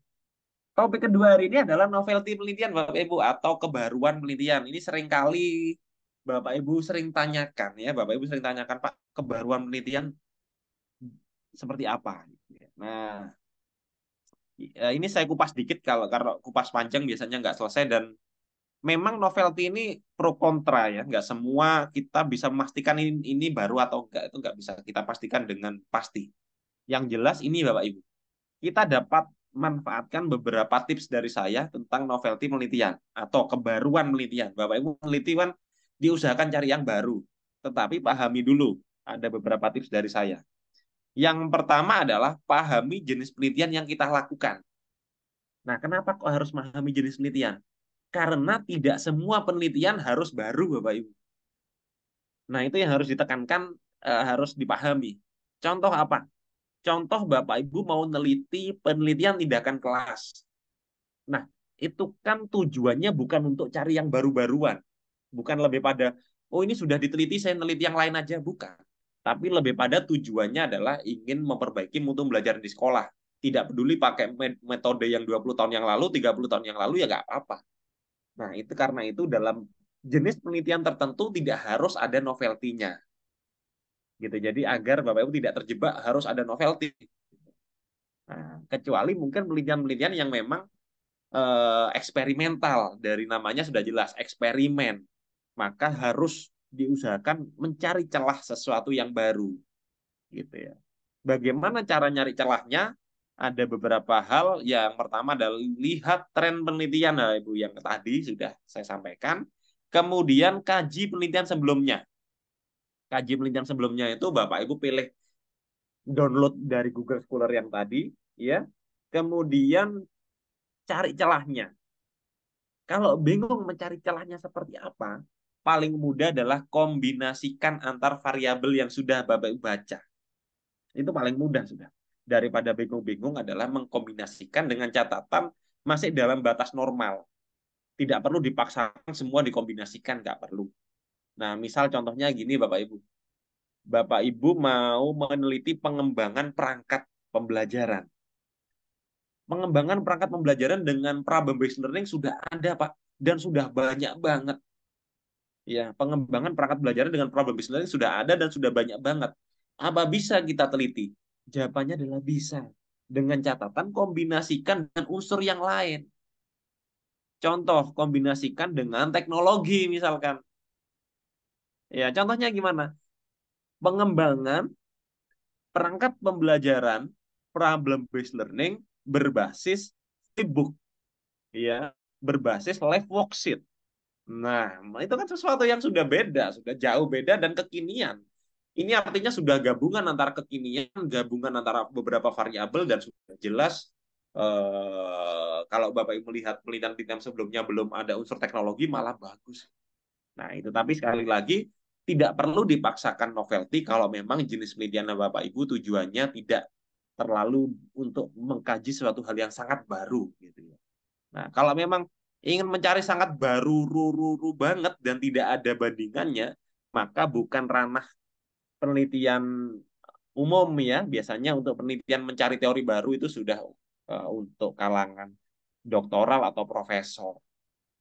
Topik kedua hari ini adalah novelty penelitian Bapak Ibu atau kebaruan penelitian. Ini seringkali Bapak Ibu sering tanyakan ya, Bapak Ibu sering tanyakan Pak, kebaruan penelitian seperti apa? Nah, eh, ini saya kupas dikit kalau karena kupas panjang biasanya nggak selesai dan memang novelty ini pro kontra ya, nggak semua kita bisa memastikan ini, ini baru atau enggak itu nggak bisa kita pastikan dengan pasti. Yang jelas ini Bapak Ibu kita dapat manfaatkan beberapa tips dari saya tentang novelty penelitian atau kebaruan penelitian. Bapak Ibu penelitian diusahakan cari yang baru, tetapi pahami dulu ada beberapa tips dari saya. Yang pertama adalah pahami jenis penelitian yang kita lakukan. Nah, kenapa kok harus memahami jenis penelitian? Karena tidak semua penelitian harus baru, Bapak Ibu. Nah, itu yang harus ditekankan, eh, harus dipahami. Contoh apa? Contoh Bapak Ibu mau neliti penelitian tindakan kelas. Nah, itu kan tujuannya bukan untuk cari yang baru-baruan. Bukan lebih pada, oh ini sudah diteliti, saya neliti yang lain aja. Bukan. Tapi lebih pada tujuannya adalah ingin memperbaiki mutu belajar di sekolah. Tidak peduli pakai metode yang 20 tahun yang lalu, 30 tahun yang lalu, ya nggak apa-apa. Nah, itu karena itu dalam jenis penelitian tertentu tidak harus ada novelty-nya gitu. Jadi agar Bapak Ibu tidak terjebak harus ada novelty. Nah, kecuali mungkin penelitian-penelitian yang memang eh, eksperimental dari namanya sudah jelas eksperimen, maka harus diusahakan mencari celah sesuatu yang baru, gitu ya. Bagaimana cara nyari celahnya? Ada beberapa hal. Yang pertama adalah lihat tren penelitian, nah, Ibu yang tadi sudah saya sampaikan. Kemudian kaji penelitian sebelumnya kaji yang sebelumnya itu Bapak Ibu pilih download dari Google Scholar yang tadi ya. Kemudian cari celahnya. Kalau bingung mencari celahnya seperti apa, paling mudah adalah kombinasikan antar variabel yang sudah Bapak Ibu baca. Itu paling mudah sudah. Daripada bingung-bingung adalah mengkombinasikan dengan catatan masih dalam batas normal. Tidak perlu dipaksakan semua dikombinasikan, nggak perlu. Nah, misal contohnya gini Bapak Ibu. Bapak Ibu mau meneliti pengembangan perangkat pembelajaran. Pengembangan perangkat pembelajaran dengan problem based learning sudah ada, Pak, dan sudah banyak banget. Ya, pengembangan perangkat pembelajaran dengan problem based learning sudah ada dan sudah banyak banget. Apa bisa kita teliti? Jawabannya adalah bisa. Dengan catatan kombinasikan dengan unsur yang lain. Contoh, kombinasikan dengan teknologi misalkan Ya, contohnya gimana? Pengembangan perangkat pembelajaran problem based learning berbasis e-book. Ya, berbasis live worksheet. Nah, itu kan sesuatu yang sudah beda, sudah jauh beda dan kekinian. Ini artinya sudah gabungan antara kekinian, gabungan antara beberapa variabel dan sudah jelas uh, kalau Bapak Ibu melihat penelitian-penelitian sebelumnya belum ada unsur teknologi malah bagus. Nah, itu tapi sekali lagi tidak perlu dipaksakan novelty kalau memang jenis penelitian Bapak Ibu tujuannya tidak terlalu untuk mengkaji suatu hal yang sangat baru gitu ya. Nah, kalau memang ingin mencari sangat baru ruru banget dan tidak ada bandingannya, maka bukan ranah penelitian umum ya. Biasanya untuk penelitian mencari teori baru itu sudah uh, untuk kalangan doktoral atau profesor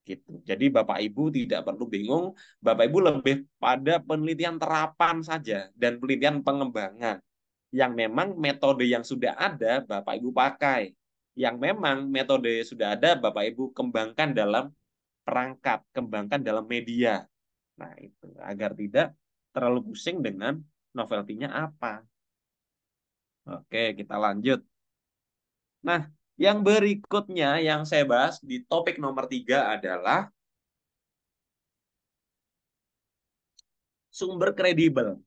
gitu. Jadi Bapak Ibu tidak perlu bingung, Bapak Ibu lebih pada penelitian terapan saja dan penelitian pengembangan yang memang metode yang sudah ada Bapak Ibu pakai. Yang memang metode yang sudah ada Bapak Ibu kembangkan dalam perangkat, kembangkan dalam media. Nah, itu agar tidak terlalu pusing dengan novelty-nya apa. Oke, kita lanjut. Nah, yang berikutnya yang saya bahas di topik nomor tiga adalah sumber kredibel.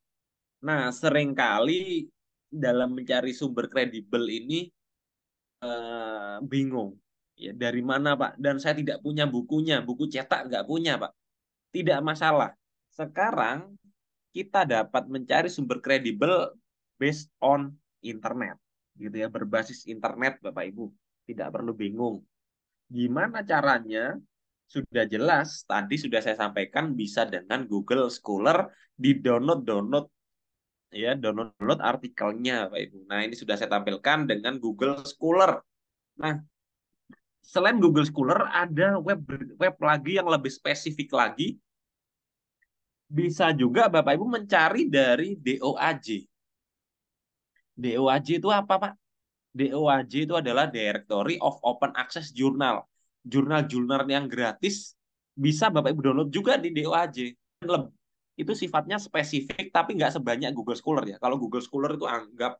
Nah, seringkali dalam mencari sumber kredibel ini eh, bingung. Ya, dari mana, Pak? Dan saya tidak punya bukunya. Buku cetak nggak punya, Pak. Tidak masalah. Sekarang kita dapat mencari sumber kredibel based on internet gitu ya berbasis internet Bapak Ibu tidak perlu bingung gimana caranya sudah jelas tadi sudah saya sampaikan bisa dengan Google Scholar di download download ya download download artikelnya Bapak Ibu nah ini sudah saya tampilkan dengan Google Scholar nah selain Google Scholar ada web web lagi yang lebih spesifik lagi bisa juga Bapak Ibu mencari dari DOAJ DOAJ itu apa Pak? DOAJ itu adalah Directory of Open Access Journal. Jurnal-jurnal yang gratis bisa Bapak Ibu download juga di DOAJ. Itu sifatnya spesifik tapi nggak sebanyak Google Scholar ya. Kalau Google Scholar itu anggap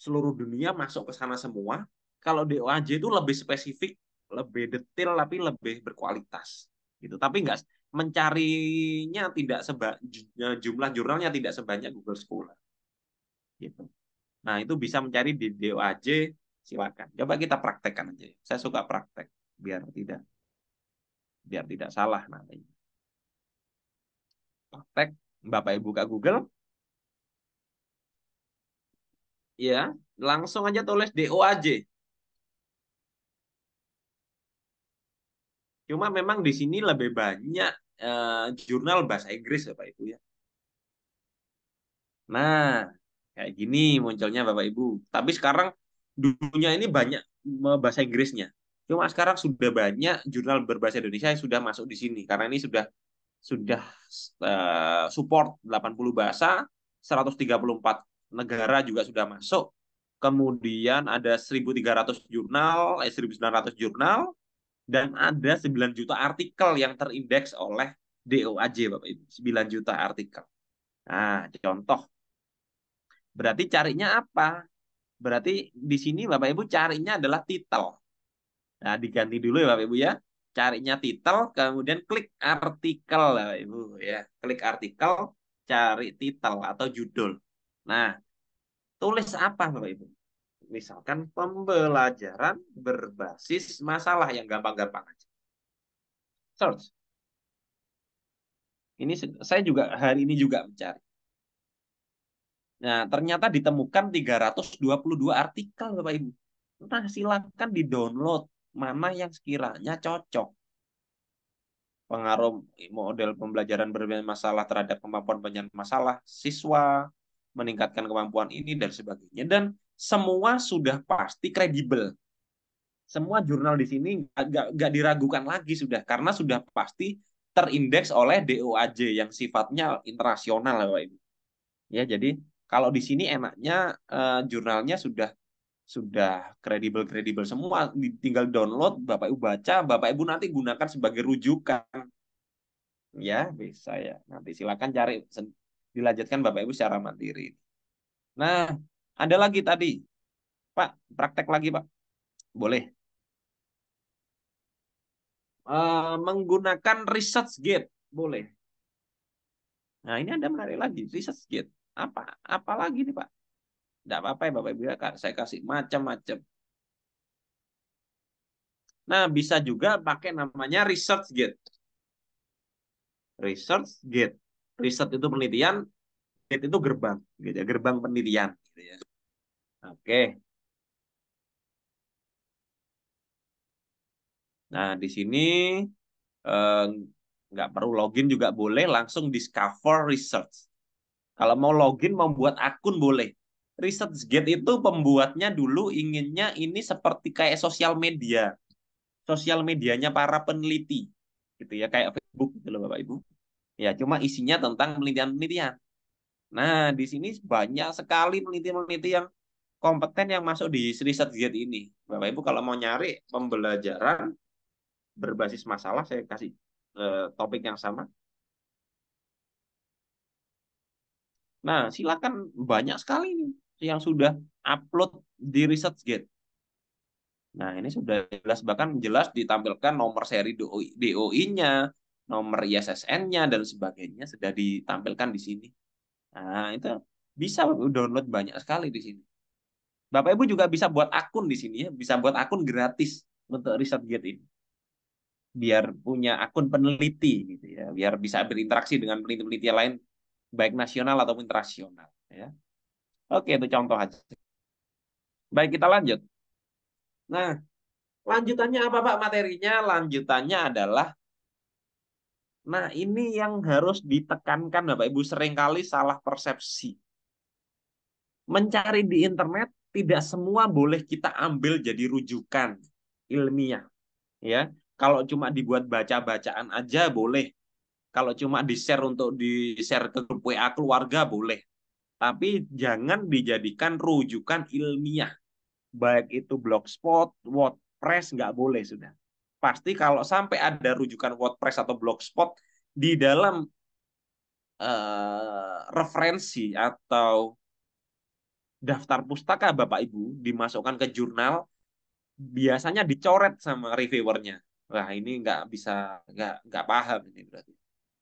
seluruh dunia masuk ke sana semua. Kalau DOAJ itu lebih spesifik, lebih detail tapi lebih berkualitas. Gitu. Tapi nggak mencarinya tidak sebanyak jumlah jurnalnya tidak sebanyak Google Scholar. Gitu. Nah, itu bisa mencari di DOAJ, silakan. Coba kita praktekkan aja. Saya suka praktek biar tidak biar tidak salah nanti. Praktek, Bapak Ibu buka Google. Ya, langsung aja tulis DOAJ. Cuma memang di sini lebih banyak eh, jurnal bahasa Inggris Bapak Ibu ya. Nah, Kayak gini munculnya Bapak Ibu. Tapi sekarang dulunya ini banyak bahasa Inggrisnya. Cuma sekarang sudah banyak jurnal berbahasa Indonesia yang sudah masuk di sini karena ini sudah sudah uh, support 80 bahasa, 134 negara juga sudah masuk. Kemudian ada 1.300 jurnal, eh, 1.900 jurnal dan ada 9 juta artikel yang terindeks oleh DOAJ Bapak Ibu. 9 juta artikel. Nah, contoh Berarti carinya apa? Berarti di sini Bapak Ibu carinya adalah titel. Nah, diganti dulu ya Bapak Ibu ya. Carinya titel, kemudian klik artikel Bapak Ibu ya. Klik artikel, cari titel atau judul. Nah, tulis apa Bapak Ibu? Misalkan pembelajaran berbasis masalah yang gampang-gampang aja. Search. Ini saya juga hari ini juga mencari. Nah, ternyata ditemukan 322 artikel Bapak Ibu. Nah, silakan di-download mana yang sekiranya cocok. Pengaruh model pembelajaran berbagai masalah terhadap kemampuan penyelesaian masalah siswa, meningkatkan kemampuan ini dan sebagainya dan semua sudah pasti kredibel. Semua jurnal di sini nggak diragukan lagi sudah karena sudah pasti terindeks oleh DOAJ yang sifatnya internasional Bapak Ibu. Ya, jadi kalau di sini enaknya uh, jurnalnya sudah sudah kredibel kredibel semua, tinggal download, bapak ibu baca, bapak ibu nanti gunakan sebagai rujukan. Ya bisa ya. Nanti silakan cari dilanjutkan bapak ibu secara mandiri. Nah ada lagi tadi, pak praktek lagi pak, boleh. Uh, menggunakan research gate boleh. Nah, ini ada menarik lagi, research gate apa apa lagi nih pak tidak apa-apa ya bapak ibu ya saya kasih macam-macam nah bisa juga pakai namanya research gate research gate riset itu penelitian gate itu gerbang gitu ya gerbang penelitian gitu ya oke nah di sini eh, nggak perlu login juga boleh langsung discover research kalau mau login membuat akun boleh. ResearchGate itu pembuatnya dulu inginnya ini seperti kayak sosial media. Sosial medianya para peneliti gitu ya kayak Facebook gitu loh Bapak Ibu. Ya, cuma isinya tentang penelitian-penelitian. Nah, di sini banyak sekali peneliti-peneliti yang kompeten yang masuk di ResearchGate ini. Bapak Ibu kalau mau nyari pembelajaran berbasis masalah saya kasih eh, topik yang sama Nah, silakan banyak sekali nih yang sudah upload di ResearchGate. Nah, ini sudah jelas bahkan jelas ditampilkan nomor seri DOI-nya, nomor ISSN-nya dan sebagainya sudah ditampilkan di sini. Nah, itu bisa download banyak sekali di sini. Bapak Ibu juga bisa buat akun di sini ya, bisa buat akun gratis untuk ResearchGate ini. Biar punya akun peneliti gitu ya, biar bisa berinteraksi dengan peneliti-peneliti lain baik nasional ataupun internasional. Ya. Oke, itu contoh aja. Baik, kita lanjut. Nah, lanjutannya apa Pak materinya? Lanjutannya adalah Nah, ini yang harus ditekankan Bapak Ibu seringkali salah persepsi. Mencari di internet tidak semua boleh kita ambil jadi rujukan ilmiah. Ya, kalau cuma dibuat baca-bacaan aja boleh, kalau cuma di-share untuk di-share ke grup WA keluarga boleh. Tapi jangan dijadikan rujukan ilmiah. Baik itu blogspot, WordPress, nggak boleh sudah. Pasti kalau sampai ada rujukan WordPress atau blogspot di dalam uh, referensi atau daftar pustaka Bapak Ibu dimasukkan ke jurnal biasanya dicoret sama reviewernya. Wah ini nggak bisa nggak nggak paham ini berarti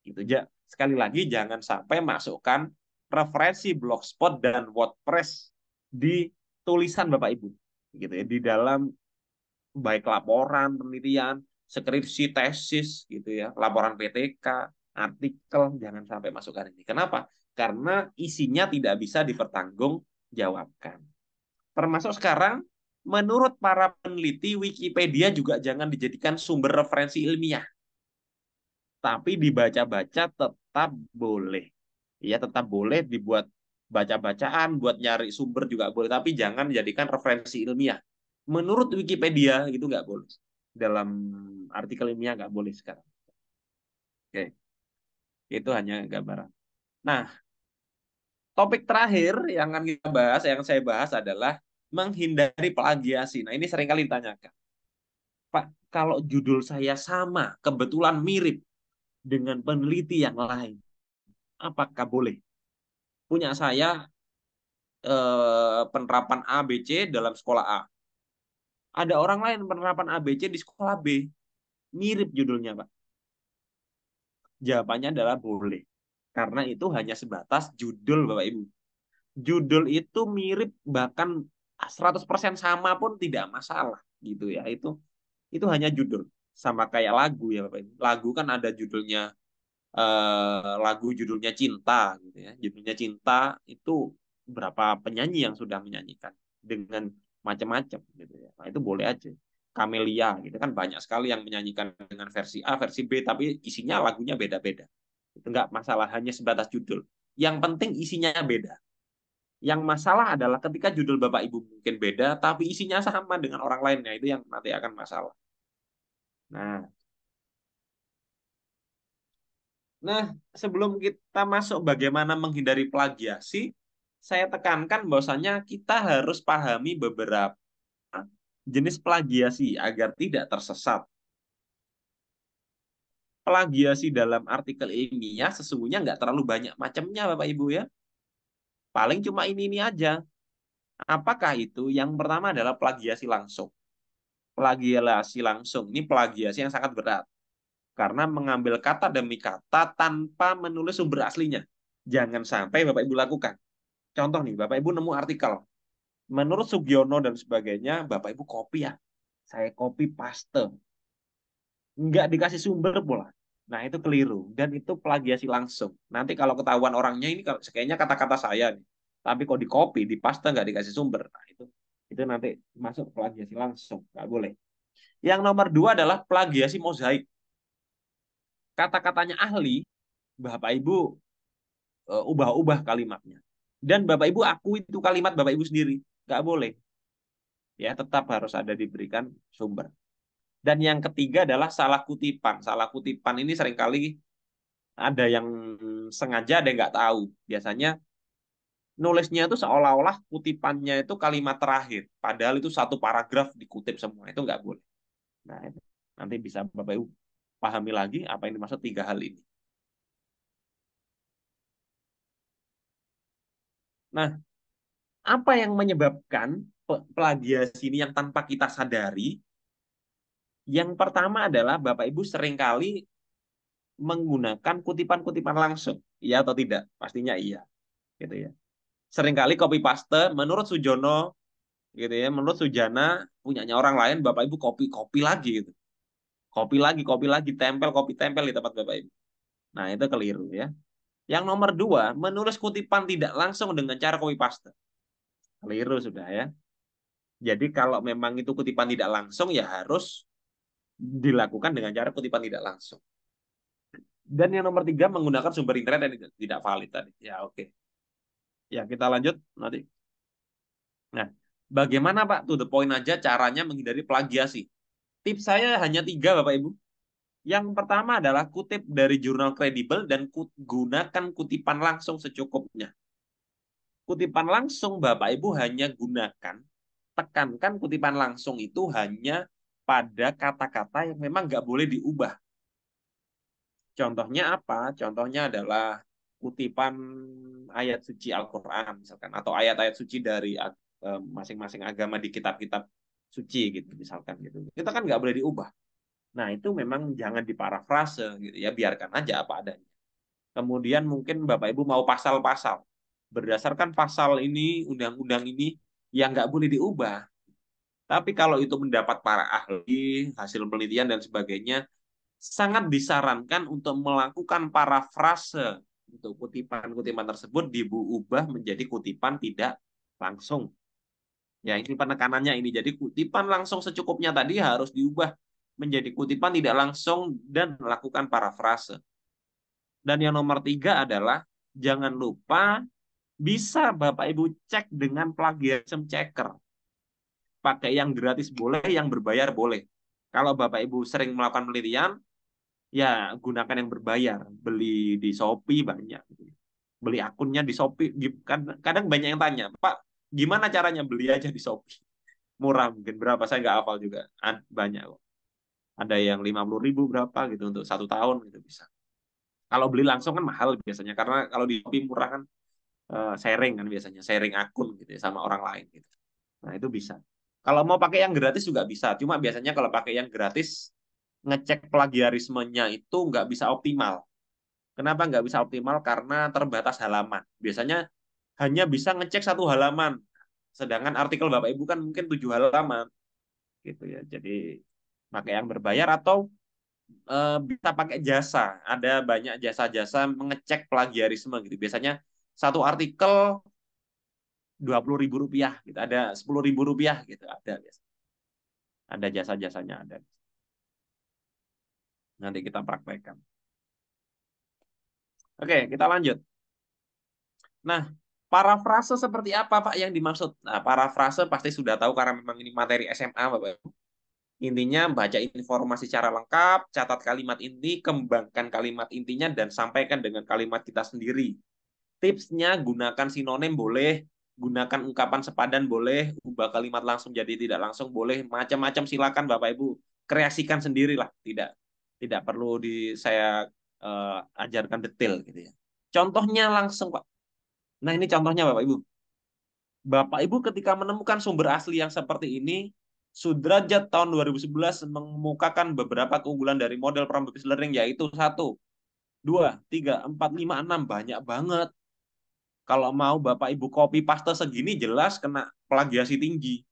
gitu ya. Sekali lagi jangan sampai masukkan referensi blogspot dan WordPress di tulisan Bapak Ibu gitu ya di dalam baik laporan penelitian, skripsi, tesis gitu ya, laporan PTK, artikel jangan sampai masukkan ini. Kenapa? Karena isinya tidak bisa dipertanggungjawabkan. Termasuk sekarang menurut para peneliti Wikipedia juga jangan dijadikan sumber referensi ilmiah tapi dibaca-baca tetap boleh. Ya, tetap boleh dibuat baca-bacaan, buat nyari sumber juga boleh, tapi jangan jadikan referensi ilmiah. Menurut Wikipedia itu nggak boleh. Dalam artikel ilmiah nggak boleh sekarang. Oke. Itu hanya gambaran. Nah, topik terakhir yang akan kita bahas, yang saya bahas adalah menghindari plagiasi. Nah, ini seringkali ditanyakan. Pak, kalau judul saya sama, kebetulan mirip, dengan peneliti yang lain. Apakah boleh? Punya saya eh, penerapan ABC dalam sekolah A. Ada orang lain penerapan ABC di sekolah B. Mirip judulnya, Pak. Jawabannya adalah boleh. Karena itu hanya sebatas judul, Bapak Ibu. Judul itu mirip bahkan 100% sama pun tidak masalah gitu ya. Itu itu hanya judul sama kayak lagu ya Bapak Ibu. Lagu kan ada judulnya eh, lagu judulnya Cinta gitu ya. Judulnya Cinta itu berapa penyanyi yang sudah menyanyikan dengan macam-macam gitu ya. Nah, itu boleh aja. Kamelia gitu kan banyak sekali yang menyanyikan dengan versi A, versi B tapi isinya lagunya beda-beda. Itu enggak masalah hanya sebatas judul. Yang penting isinya beda. Yang masalah adalah ketika judul Bapak Ibu mungkin beda, tapi isinya sama dengan orang lainnya itu yang nanti akan masalah. Nah, nah sebelum kita masuk bagaimana menghindari plagiasi, saya tekankan bahwasanya kita harus pahami beberapa jenis plagiasi agar tidak tersesat. Plagiasi dalam artikel ini ya sesungguhnya nggak terlalu banyak macamnya, Bapak Ibu ya. Paling cuma ini-ini aja. Apakah itu? Yang pertama adalah plagiasi langsung plagiasi langsung. Ini plagiasi yang sangat berat. Karena mengambil kata demi kata tanpa menulis sumber aslinya. Jangan sampai Bapak Ibu lakukan. Contoh nih, Bapak Ibu nemu artikel. Menurut Sugiono dan sebagainya, Bapak Ibu copy ya. Saya copy paste. Nggak dikasih sumber pula. Nah, itu keliru. Dan itu plagiasi langsung. Nanti kalau ketahuan orangnya, ini kayaknya kata-kata saya. Nih. Tapi kok di-copy, di-paste, nggak dikasih sumber. Nah, itu itu nanti masuk plagiasi langsung, nggak boleh. Yang nomor dua adalah plagiasi mozaik. Kata-katanya ahli, Bapak Ibu e, ubah-ubah kalimatnya. Dan Bapak Ibu aku itu kalimat Bapak Ibu sendiri, nggak boleh. Ya, tetap harus ada diberikan sumber. Dan yang ketiga adalah salah kutipan. Salah kutipan ini seringkali ada yang sengaja, ada yang nggak tahu. Biasanya nulisnya itu seolah-olah kutipannya itu kalimat terakhir. Padahal itu satu paragraf dikutip semua. Itu nggak boleh. Nah, itu. nanti bisa Bapak Ibu pahami lagi apa yang dimaksud tiga hal ini. Nah, apa yang menyebabkan plagiasi ini yang tanpa kita sadari? Yang pertama adalah Bapak Ibu seringkali menggunakan kutipan-kutipan langsung. Iya atau tidak? Pastinya iya. Gitu ya seringkali copy paste menurut Sujono gitu ya menurut Sujana punyanya orang lain Bapak Ibu copy copy lagi gitu copy lagi copy lagi tempel copy tempel di tempat Bapak Ibu nah itu keliru ya yang nomor dua menulis kutipan tidak langsung dengan cara copy paste keliru sudah ya jadi kalau memang itu kutipan tidak langsung ya harus dilakukan dengan cara kutipan tidak langsung dan yang nomor tiga menggunakan sumber internet yang tidak valid tadi ya oke okay. Ya, kita lanjut nanti. Nah, bagaimana Pak, to the point aja caranya menghindari plagiasi? Tips saya hanya tiga Bapak Ibu. Yang pertama adalah kutip dari jurnal kredibel dan gunakan kutipan langsung secukupnya. Kutipan langsung Bapak Ibu hanya gunakan, tekankan kutipan langsung itu hanya pada kata-kata yang memang nggak boleh diubah. Contohnya apa? Contohnya adalah kutipan ayat suci Al-Quran misalkan atau ayat-ayat suci dari eh, masing-masing agama di kitab-kitab suci gitu misalkan gitu kita kan nggak boleh diubah nah itu memang jangan diparafrase gitu ya biarkan aja apa adanya kemudian mungkin bapak ibu mau pasal-pasal berdasarkan pasal ini undang-undang ini yang nggak boleh diubah tapi kalau itu mendapat para ahli hasil penelitian dan sebagainya sangat disarankan untuk melakukan parafrase itu kutipan-kutipan tersebut diubah menjadi kutipan tidak langsung. Ya, ini penekanannya ini. Jadi kutipan langsung secukupnya tadi harus diubah menjadi kutipan tidak langsung dan melakukan parafrase. Dan yang nomor tiga adalah jangan lupa bisa Bapak Ibu cek dengan plagiarism checker. Pakai yang gratis boleh, yang berbayar boleh. Kalau Bapak Ibu sering melakukan penelitian, ya gunakan yang berbayar beli di Shopee banyak beli akunnya di Shopee kan kadang banyak yang tanya Pak gimana caranya beli aja di Shopee murah mungkin berapa saya nggak hafal juga banyak kok ada yang lima puluh ribu berapa gitu untuk satu tahun gitu bisa kalau beli langsung kan mahal biasanya karena kalau di Shopee murah kan eh, sharing kan biasanya sharing akun gitu ya sama orang lain gitu nah itu bisa kalau mau pakai yang gratis juga bisa cuma biasanya kalau pakai yang gratis ngecek plagiarismenya itu nggak bisa optimal. Kenapa nggak bisa optimal? Karena terbatas halaman. Biasanya hanya bisa ngecek satu halaman. Sedangkan artikel Bapak Ibu kan mungkin tujuh halaman. Gitu ya. Jadi pakai yang berbayar atau e, bisa pakai jasa. Ada banyak jasa-jasa mengecek plagiarisme gitu. Biasanya satu artikel dua puluh ribu rupiah gitu ada sepuluh ribu rupiah gitu ada biasa ada jasa jasanya ada Nanti kita praktekkan. Oke, kita lanjut. Nah, parafrase seperti apa Pak yang dimaksud? Nah, parafrase pasti sudah tahu karena memang ini materi SMA Bapak. Intinya baca informasi secara lengkap, catat kalimat inti, kembangkan kalimat intinya, dan sampaikan dengan kalimat kita sendiri. Tipsnya gunakan sinonim boleh, gunakan ungkapan sepadan boleh, ubah kalimat langsung jadi tidak langsung boleh, macam-macam silakan Bapak Ibu. Kreasikan sendirilah, tidak tidak perlu di saya uh, ajarkan detail gitu ya. Contohnya langsung Pak. Nah ini contohnya Bapak Ibu. Bapak Ibu ketika menemukan sumber asli yang seperti ini, Sudrajat tahun 2011 mengemukakan beberapa keunggulan dari model Prometheus Learning yaitu satu, dua, tiga, empat, lima, enam banyak banget. Kalau mau Bapak Ibu copy paste segini jelas kena plagiasi tinggi.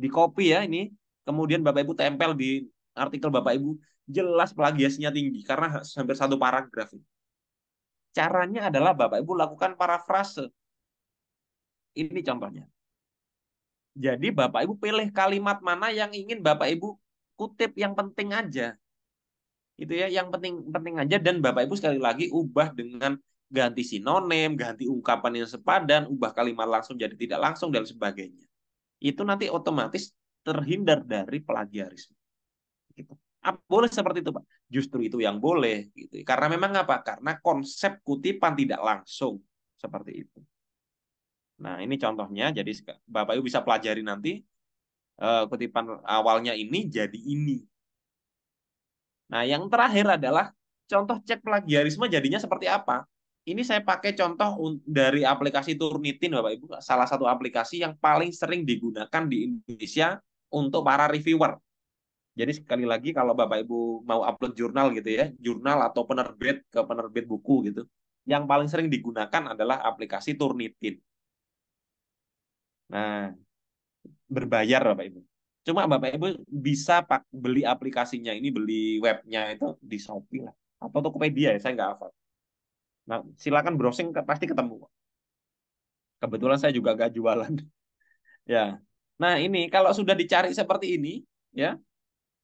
Di copy ya ini, kemudian Bapak Ibu tempel di artikel Bapak Ibu jelas plagiasinya tinggi karena hampir satu paragraf. Caranya adalah Bapak Ibu lakukan parafrase. Ini contohnya. Jadi Bapak Ibu pilih kalimat mana yang ingin Bapak Ibu kutip yang penting aja. Itu ya, yang penting-penting aja dan Bapak Ibu sekali lagi ubah dengan ganti sinonim, ganti ungkapan yang sepadan, ubah kalimat langsung jadi tidak langsung dan sebagainya. Itu nanti otomatis terhindar dari plagiarisme. Gitu. Apa ah, boleh seperti itu, Pak? Justru itu yang boleh. Gitu. Karena memang apa? Karena konsep kutipan tidak langsung seperti itu. Nah, ini contohnya. Jadi Bapak Ibu bisa pelajari nanti eh, kutipan awalnya ini jadi ini. Nah, yang terakhir adalah contoh cek plagiarisme jadinya seperti apa. Ini saya pakai contoh dari aplikasi Turnitin, Bapak Ibu, salah satu aplikasi yang paling sering digunakan di Indonesia untuk para reviewer. Jadi sekali lagi kalau Bapak Ibu mau upload jurnal gitu ya, jurnal atau penerbit ke penerbit buku gitu, yang paling sering digunakan adalah aplikasi Turnitin. Nah, berbayar Bapak Ibu. Cuma Bapak Ibu bisa pak beli aplikasinya ini, beli webnya itu di Shopee lah. Atau Tokopedia ya, saya nggak hafal. Nah, silakan browsing pasti ketemu. Kebetulan saya juga nggak jualan. ya. Nah, ini kalau sudah dicari seperti ini, ya,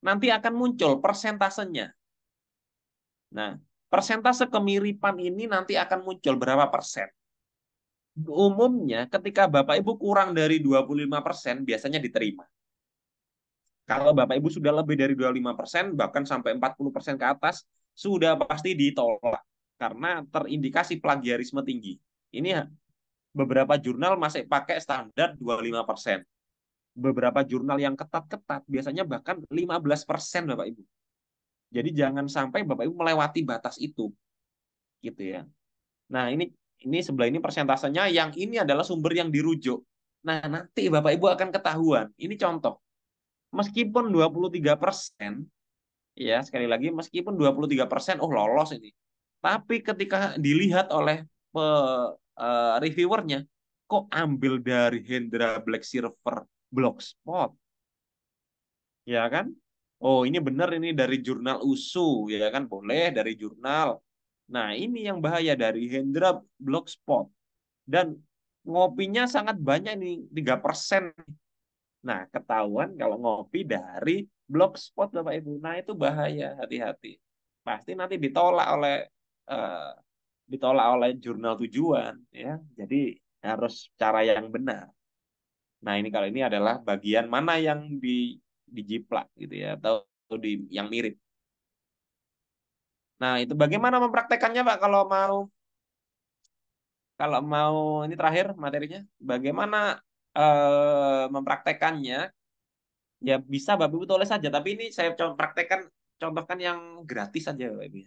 nanti akan muncul persentasenya. Nah, persentase kemiripan ini nanti akan muncul berapa persen. Umumnya ketika Bapak Ibu kurang dari 25 persen biasanya diterima. Kalau Bapak Ibu sudah lebih dari 25 persen, bahkan sampai 40 persen ke atas, sudah pasti ditolak. Karena terindikasi plagiarisme tinggi. Ini beberapa jurnal masih pakai standar 25 persen beberapa jurnal yang ketat-ketat biasanya bahkan 15% Bapak Ibu. Jadi jangan sampai Bapak Ibu melewati batas itu. Gitu ya. Nah, ini ini sebelah ini persentasenya yang ini adalah sumber yang dirujuk. Nah, nanti Bapak Ibu akan ketahuan. Ini contoh. Meskipun 23% ya, sekali lagi meskipun 23% oh lolos ini. Tapi ketika dilihat oleh pe, uh, reviewernya kok ambil dari Hendra Black Silver Blogspot. Ya kan? Oh, ini benar ini dari jurnal USU, ya kan? Boleh dari jurnal. Nah, ini yang bahaya dari Hendra Blogspot. Dan ngopinya sangat banyak nih, 3%. Nah, ketahuan kalau ngopi dari Blogspot Bapak Ibu. Nah, itu bahaya, hati-hati. Pasti nanti ditolak oleh uh, ditolak oleh jurnal tujuan ya. Jadi harus cara yang benar. Nah, ini kalau ini adalah bagian mana yang di dijiplak gitu ya atau di yang mirip. Nah, itu bagaimana mempraktekannya Pak kalau mau kalau mau ini terakhir materinya bagaimana eh, mempraktekannya ya bisa Bapak Ibu tulis saja tapi ini saya coba praktekkan contohkan yang gratis saja Bapak Ibu.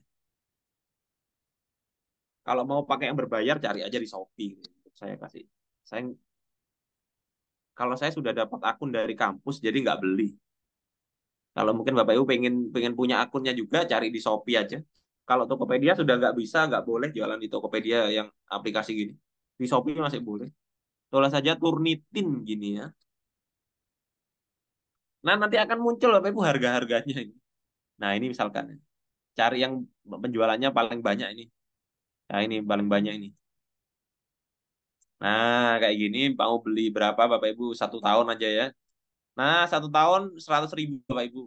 Kalau mau pakai yang berbayar cari aja di Shopee saya kasih. Saya kalau saya sudah dapat akun dari kampus jadi nggak beli kalau mungkin bapak ibu pengen pengen punya akunnya juga cari di shopee aja kalau tokopedia sudah nggak bisa nggak boleh jualan di tokopedia yang aplikasi gini di shopee masih boleh tulis saja turnitin gini ya nah nanti akan muncul bapak ibu harga harganya ini nah ini misalkan cari yang penjualannya paling banyak ini nah ini paling banyak ini Nah, kayak gini mau beli berapa Bapak Ibu? Satu tahun aja ya. Nah, satu tahun seratus ribu Bapak Ibu.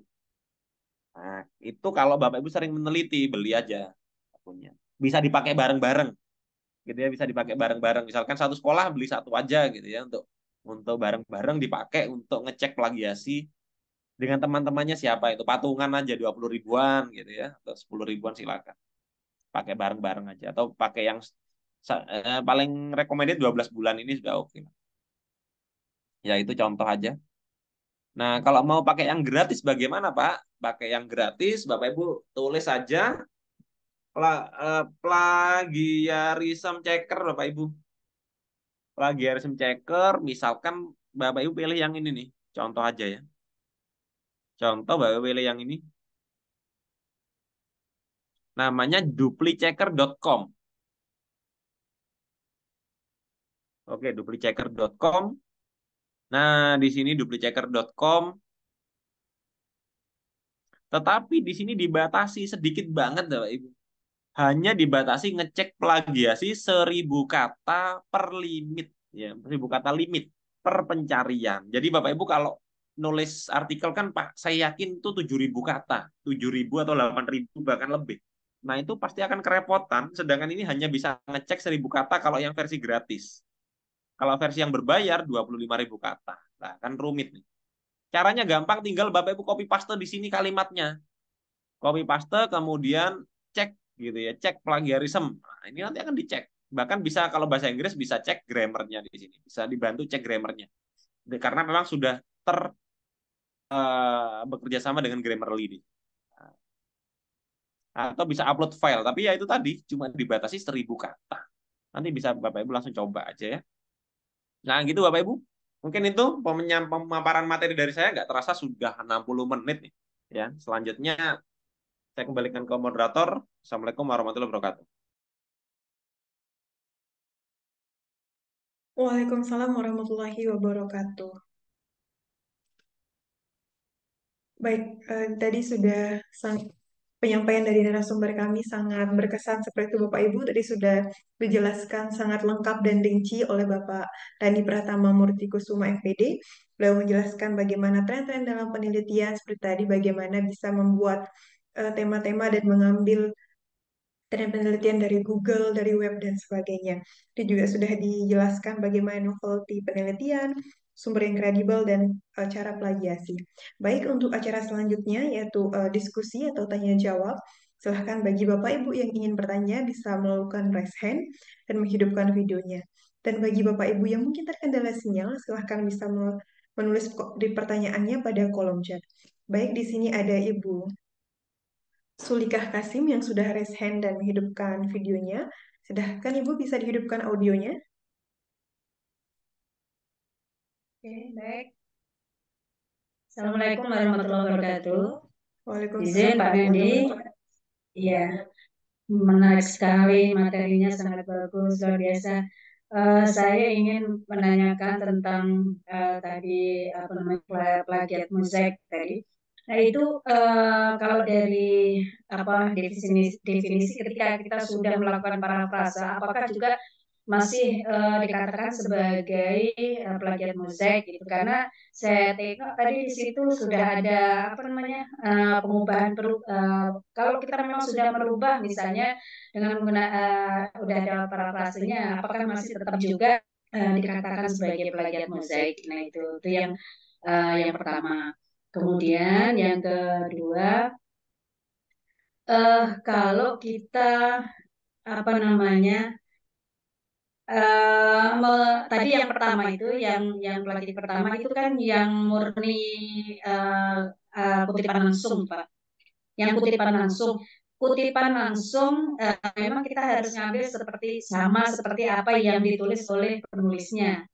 Nah, itu kalau Bapak Ibu sering meneliti, beli aja akunnya. Bisa dipakai bareng-bareng. Gitu ya, bisa dipakai bareng-bareng. Misalkan satu sekolah beli satu aja gitu ya untuk untuk bareng-bareng dipakai untuk ngecek plagiasi dengan teman-temannya siapa itu patungan aja dua puluh ribuan gitu ya atau sepuluh ribuan silakan pakai bareng-bareng aja atau pakai yang Eh, paling recommended 12 bulan ini sudah oke. Okay. Ya itu contoh aja. Nah, kalau mau pakai yang gratis bagaimana, Pak? Pakai yang gratis, Bapak Ibu tulis saja pla, uh, plagiarism checker, Bapak Ibu. Plagiarism checker, misalkan Bapak Ibu pilih yang ini nih, contoh aja ya. Contoh Bapak Ibu pilih yang ini. Namanya duplichecker.com. Oke, duplichecker.com. Nah, di sini duplichecker.com. Tetapi di sini dibatasi sedikit banget, Bapak Ibu. Hanya dibatasi ngecek plagiasi seribu kata per limit, ya, seribu kata limit per pencarian. Jadi Bapak Ibu kalau nulis artikel kan Pak, saya yakin itu tujuh ribu kata, tujuh ribu atau 8000 bahkan lebih. Nah, itu pasti akan kerepotan sedangkan ini hanya bisa ngecek seribu kata kalau yang versi gratis. Kalau versi yang berbayar 25.000 kata. Nah, kan rumit nih. Caranya gampang, tinggal Bapak Ibu copy paste di sini kalimatnya. Copy paste kemudian cek gitu ya, cek plagiarism. Nah, ini nanti akan dicek. Bahkan bisa kalau bahasa Inggris bisa cek grammarnya di sini. Bisa dibantu cek grammarnya. Karena memang sudah ter uh, bekerja sama dengan Grammarly ini. Nah, atau bisa upload file. Tapi ya itu tadi cuma dibatasi seribu kata. Nanti bisa Bapak Ibu langsung coba aja ya. Nah gitu Bapak Ibu. Mungkin itu pemaparan materi dari saya nggak terasa sudah 60 menit nih. Ya, selanjutnya saya kembalikan ke moderator. Assalamualaikum warahmatullahi wabarakatuh. Waalaikumsalam warahmatullahi wabarakatuh. Baik, eh, tadi sudah sangat penyampaian dari narasumber kami sangat berkesan seperti itu Bapak Ibu tadi sudah dijelaskan sangat lengkap dan rinci oleh Bapak Dani Pratama Murti Kusuma FPD. Beliau menjelaskan bagaimana tren-tren dalam penelitian seperti tadi bagaimana bisa membuat eh, tema-tema uh, dan mengambil tren penelitian dari Google, dari web dan sebagainya. Itu juga sudah dijelaskan bagaimana novelty penelitian, sumber yang kredibel dan uh, cara plagiasi. Baik untuk acara selanjutnya yaitu uh, diskusi atau tanya jawab. Silahkan bagi Bapak Ibu yang ingin bertanya bisa melakukan raise hand dan menghidupkan videonya. Dan bagi Bapak Ibu yang mungkin terkendala sinyal, silahkan bisa menulis di pertanyaannya pada kolom chat. Baik, di sini ada Ibu Sulikah Kasim yang sudah raise hand dan menghidupkan videonya. Sedangkan Ibu bisa dihidupkan audionya. Assalamualaikum warahmatullahi wabarakatuh. Waalaikumsalam. Izin Pak Budi. Iya, menarik sekali materinya sangat bagus luar biasa. Uh, saya ingin menanyakan tentang uh, tadi apa namanya plagiat musik tadi. Nah itu uh, kalau dari apa definisi definisi ketika kita sudah melakukan parafrasa, apakah juga masih uh, dikatakan sebagai uh, eh, plagiat mozaik gitu karena saya tengok tadi di situ sudah ada apa namanya uh, eh, pengubahan peru, uh, kalau kita memang sudah merubah misalnya dengan menggunakan uh, udah ada parafrasenya apakah masih tetap juga uh, dikatakan sebagai plagiat mozaik nah itu itu yang uh, yang pertama kemudian yang kedua uh, kalau kita apa namanya Eh, tadi yang pertama itu yang yang pelatih pertama itu kan yang murni uh, uh, kutipan langsung pak yang kutipan langsung kutipan langsung uh, memang kita harus ngambil seperti sama seperti apa yang ditulis oleh penulisnya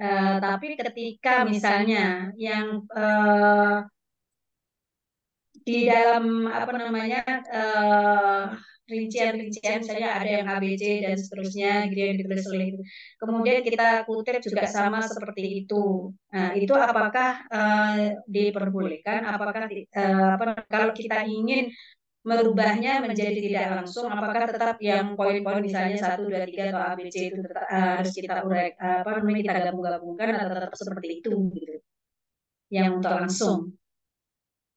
uh, tapi ketika misalnya yang uh, di dalam apa namanya uh, rincian-rincian misalnya ada yang ABC dan seterusnya gitu ya, yang ditulis oleh itu. Kemudian kita kutip juga sama seperti itu. Nah, itu apakah uh, diperbolehkan? Apakah uh, apa, kalau kita ingin merubahnya menjadi tidak langsung apakah tetap yang poin-poin misalnya satu dua tiga atau ABC itu tetap, uh, harus kita urek uh, apa namanya kita gabung-gabungkan atau tetap seperti itu gitu yang untuk langsung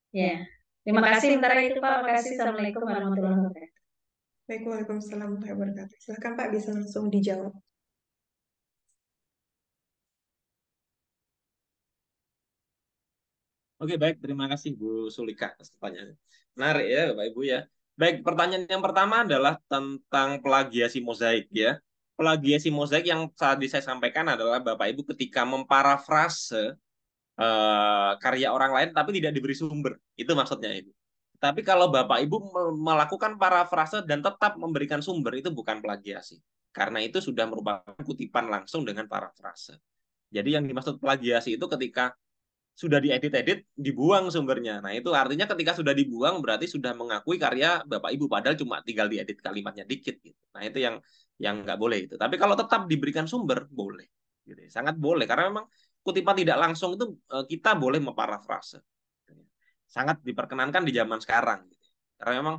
ya terima kasih sementara itu Pak terima kasih Assalamualaikum warahmatullahi wabarakatuh Baik, Waalaikumsalam warahmatullahi wabarakatuh. Silahkan Pak bisa langsung dijawab. Oke, baik. Terima kasih Bu Sulika atas pertanyaannya. Menarik ya, Bapak Ibu ya. Baik, pertanyaan yang pertama adalah tentang plagiasi mozaik ya. Plagiasi mozaik yang tadi saya sampaikan adalah Bapak Ibu ketika memparafrase uh, karya orang lain tapi tidak diberi sumber. Itu maksudnya Ibu. Tapi kalau Bapak Ibu melakukan parafrase dan tetap memberikan sumber itu bukan plagiasi. Karena itu sudah merupakan kutipan langsung dengan parafrase. Jadi yang dimaksud plagiasi itu ketika sudah diedit-edit, dibuang sumbernya. Nah itu artinya ketika sudah dibuang berarti sudah mengakui karya Bapak Ibu padahal cuma tinggal diedit kalimatnya dikit. Gitu. Nah itu yang yang nggak boleh itu. Tapi kalau tetap diberikan sumber boleh, gitu. Ya. sangat boleh karena memang kutipan tidak langsung itu e, kita boleh memparafrase sangat diperkenankan di zaman sekarang. Gitu. Karena memang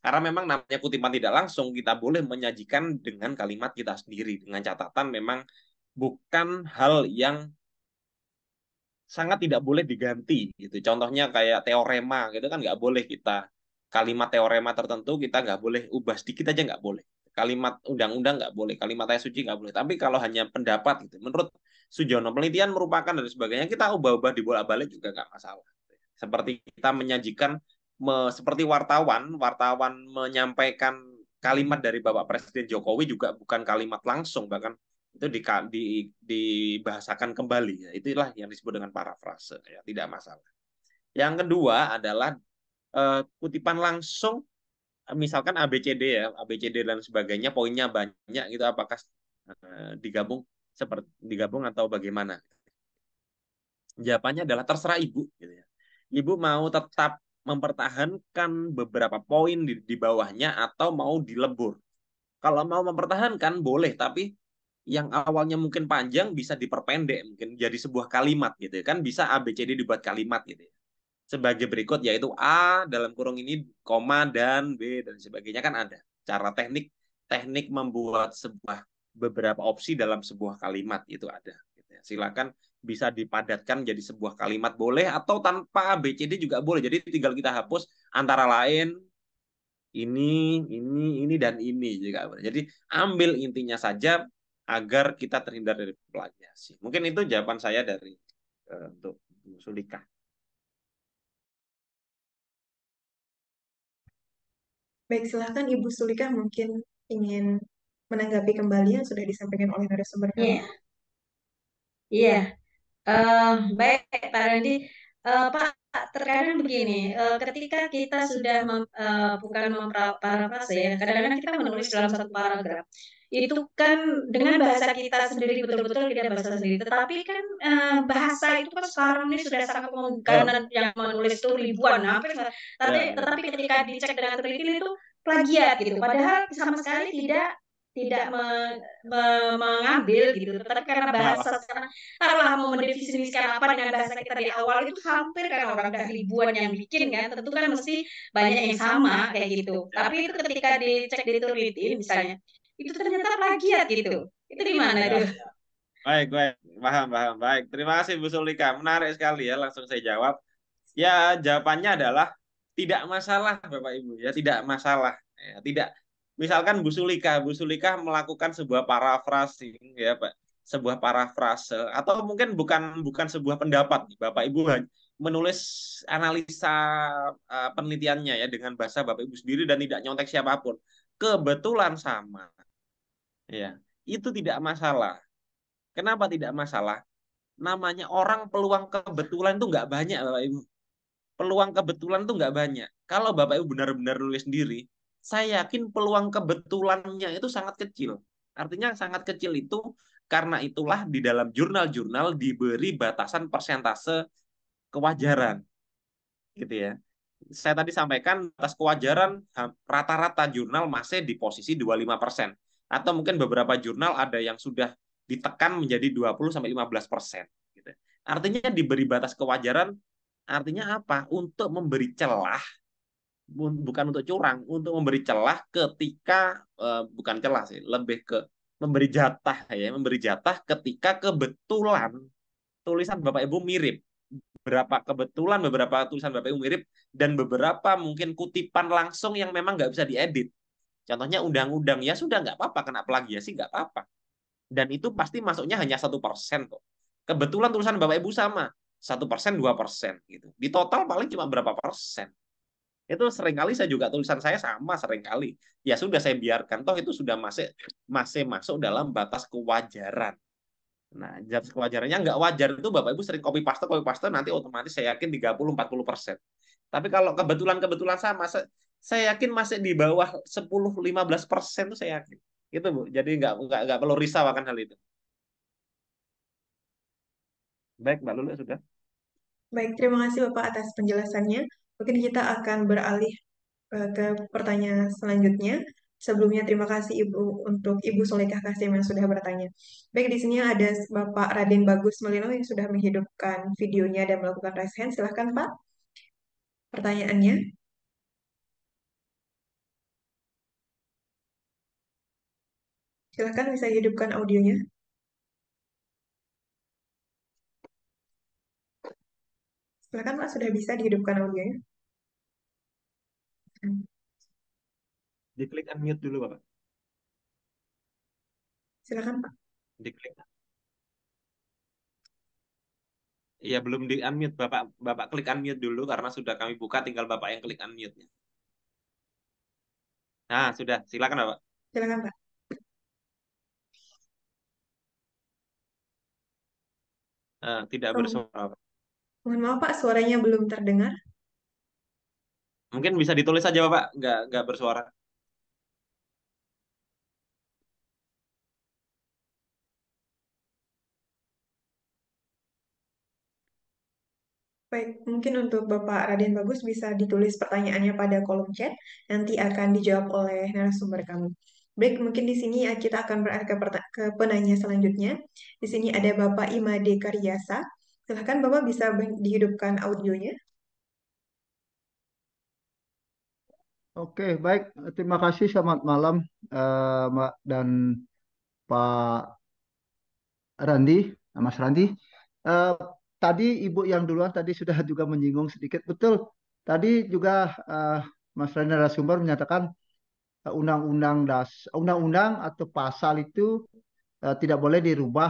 karena memang namanya kutipan tidak langsung kita boleh menyajikan dengan kalimat kita sendiri dengan catatan memang bukan hal yang sangat tidak boleh diganti gitu. Contohnya kayak teorema gitu kan nggak boleh kita kalimat teorema tertentu kita nggak boleh ubah sedikit aja nggak boleh. Kalimat undang-undang nggak boleh, kalimat ayat suci nggak boleh. Tapi kalau hanya pendapat gitu, menurut Sujono penelitian merupakan dan sebagainya kita ubah-ubah di dibolak-balik juga nggak masalah seperti kita menyajikan me, seperti wartawan, wartawan menyampaikan kalimat dari Bapak Presiden Jokowi juga bukan kalimat langsung bahkan itu di, di, dibahasakan kembali ya. Itulah yang disebut dengan parafrase ya, tidak masalah. Yang kedua adalah eh, kutipan langsung misalkan ABCD ya, ABCD dan sebagainya poinnya banyak gitu apakah eh, digabung seperti digabung atau bagaimana? Jawabannya adalah terserah ibu gitu ya. Ibu mau tetap mempertahankan beberapa poin di, di bawahnya atau mau dilebur. Kalau mau mempertahankan boleh, tapi yang awalnya mungkin panjang bisa diperpendek mungkin jadi sebuah kalimat gitu ya. kan bisa ABCD dibuat kalimat gitu ya. sebagai berikut yaitu A dalam kurung ini koma dan B dan sebagainya kan ada cara teknik teknik membuat sebuah beberapa opsi dalam sebuah kalimat itu ada Silakan bisa dipadatkan jadi sebuah kalimat boleh atau tanpa ABCD juga boleh. Jadi tinggal kita hapus antara lain ini, ini, ini dan ini juga boleh. Jadi ambil intinya saja agar kita terhindar dari plagiasi. Mungkin itu jawaban saya dari uh, untuk Sulika. Baik, silahkan Ibu Sulika mungkin ingin menanggapi kembali yang sudah disampaikan oleh narasumber kami. Iya. Yeah. Iya, Uh, baik Pak Randi. uh, Pak, terkadang begini, eh, ketika kita sudah mem, uh, bukan memparafrase ya, kadang-kadang kita menulis dalam satu paragraf itu kan dengan bahasa kita sendiri betul-betul tidak bahasa sendiri. Tetapi kan uh, bahasa itu kan sekarang ini sudah sangat memungkinkan oh. yang menulis itu ribuan, apa, Tapi, yeah. tetapi ketika dicek dengan teliti itu plagiat gitu. Padahal sama sekali tidak tidak me, me, mengambil gitu, gitu tapi karena nah, bahasa sekarang taruhlah mau mendefinisikan apa dengan bahasa kita di awal itu hampir kan orang dari ribuan yang bikin kan tentu kan mesti banyak yang sama kayak gitu tapi itu ketika dicek di teliti misalnya itu ternyata plagiat gitu itu di mana iya. tuh baik baik paham paham baik terima kasih Bu Sulika menarik sekali ya langsung saya jawab ya jawabannya adalah tidak masalah Bapak Ibu ya tidak masalah ya, tidak misalkan Bu Sulika, Bu Sulika melakukan sebuah parafrasing ya Pak, sebuah parafrase atau mungkin bukan bukan sebuah pendapat Bapak Ibu menulis analisa uh, penelitiannya ya dengan bahasa Bapak Ibu sendiri dan tidak nyontek siapapun. Kebetulan sama. Ya, itu tidak masalah. Kenapa tidak masalah? Namanya orang peluang kebetulan itu nggak banyak Bapak Ibu. Peluang kebetulan itu nggak banyak. Kalau Bapak Ibu benar-benar nulis sendiri, saya yakin peluang kebetulannya itu sangat kecil. Artinya sangat kecil itu karena itulah di dalam jurnal-jurnal diberi batasan persentase kewajaran. Gitu ya. Saya tadi sampaikan batas kewajaran eh, rata-rata jurnal masih di posisi 25%. Atau mungkin beberapa jurnal ada yang sudah ditekan menjadi 20 sampai 15%, gitu. Artinya diberi batas kewajaran artinya apa? Untuk memberi celah bukan untuk curang, untuk memberi celah ketika eh, bukan celah sih, lebih ke memberi jatah ya, memberi jatah ketika kebetulan tulisan Bapak Ibu mirip. Berapa kebetulan beberapa tulisan Bapak Ibu mirip dan beberapa mungkin kutipan langsung yang memang nggak bisa diedit. Contohnya undang-undang ya sudah nggak apa-apa kena plagiasi nggak apa-apa. Dan itu pasti masuknya hanya satu persen kok. Kebetulan tulisan Bapak Ibu sama satu persen dua persen gitu. Di total paling cuma berapa persen itu seringkali saya juga tulisan saya sama seringkali ya sudah saya biarkan toh itu sudah masih masih masuk dalam batas kewajaran nah batas kewajarannya nggak wajar itu bapak ibu sering copy paste copy paste nanti otomatis saya yakin 30-40 persen tapi kalau kebetulan kebetulan sama saya yakin masih di bawah 10-15 persen tuh saya yakin itu bu jadi nggak nggak nggak perlu risau akan hal itu baik mbak Lulu sudah baik terima kasih bapak atas penjelasannya Mungkin kita akan beralih eh, ke pertanyaan selanjutnya. Sebelumnya terima kasih Ibu untuk Ibu Solekah Kasim yang sudah bertanya. Baik di sini ada Bapak Raden Bagus Melino yang sudah menghidupkan videonya dan melakukan raise hand. Silahkan Pak. Pertanyaannya. Silahkan bisa hidupkan audionya. silahkan Pak, sudah bisa dihidupkan audionya. Diklik unmute dulu, Bapak. Silakan, Pak. Diklik. Iya, belum di unmute, Bapak. Bapak klik unmute dulu karena sudah kami buka, tinggal Bapak yang klik unmute-nya. Nah, sudah. Silakan, Bapak. Silakan, Pak. Nah, tidak oh. bersuara. Mohon maaf Pak, suaranya belum terdengar. Mungkin bisa ditulis aja Bapak, nggak nggak bersuara. Baik, mungkin untuk Bapak Raden Bagus bisa ditulis pertanyaannya pada kolom chat, nanti akan dijawab oleh narasumber kami. Baik, mungkin di sini kita akan beralih ke, ke penanya selanjutnya. Di sini ada Bapak Imade Karyasa. Silahkan Bapak bisa dihidupkan audionya. Oke, baik. Terima kasih. Selamat malam, uh, Mbak dan Pak Randi, Mas Randi. Uh, tadi Ibu yang duluan tadi sudah juga menyinggung sedikit. Betul. Tadi juga uh, Mas Randi Rasumber menyatakan undang-undang das, undang-undang atau pasal itu uh, tidak boleh dirubah,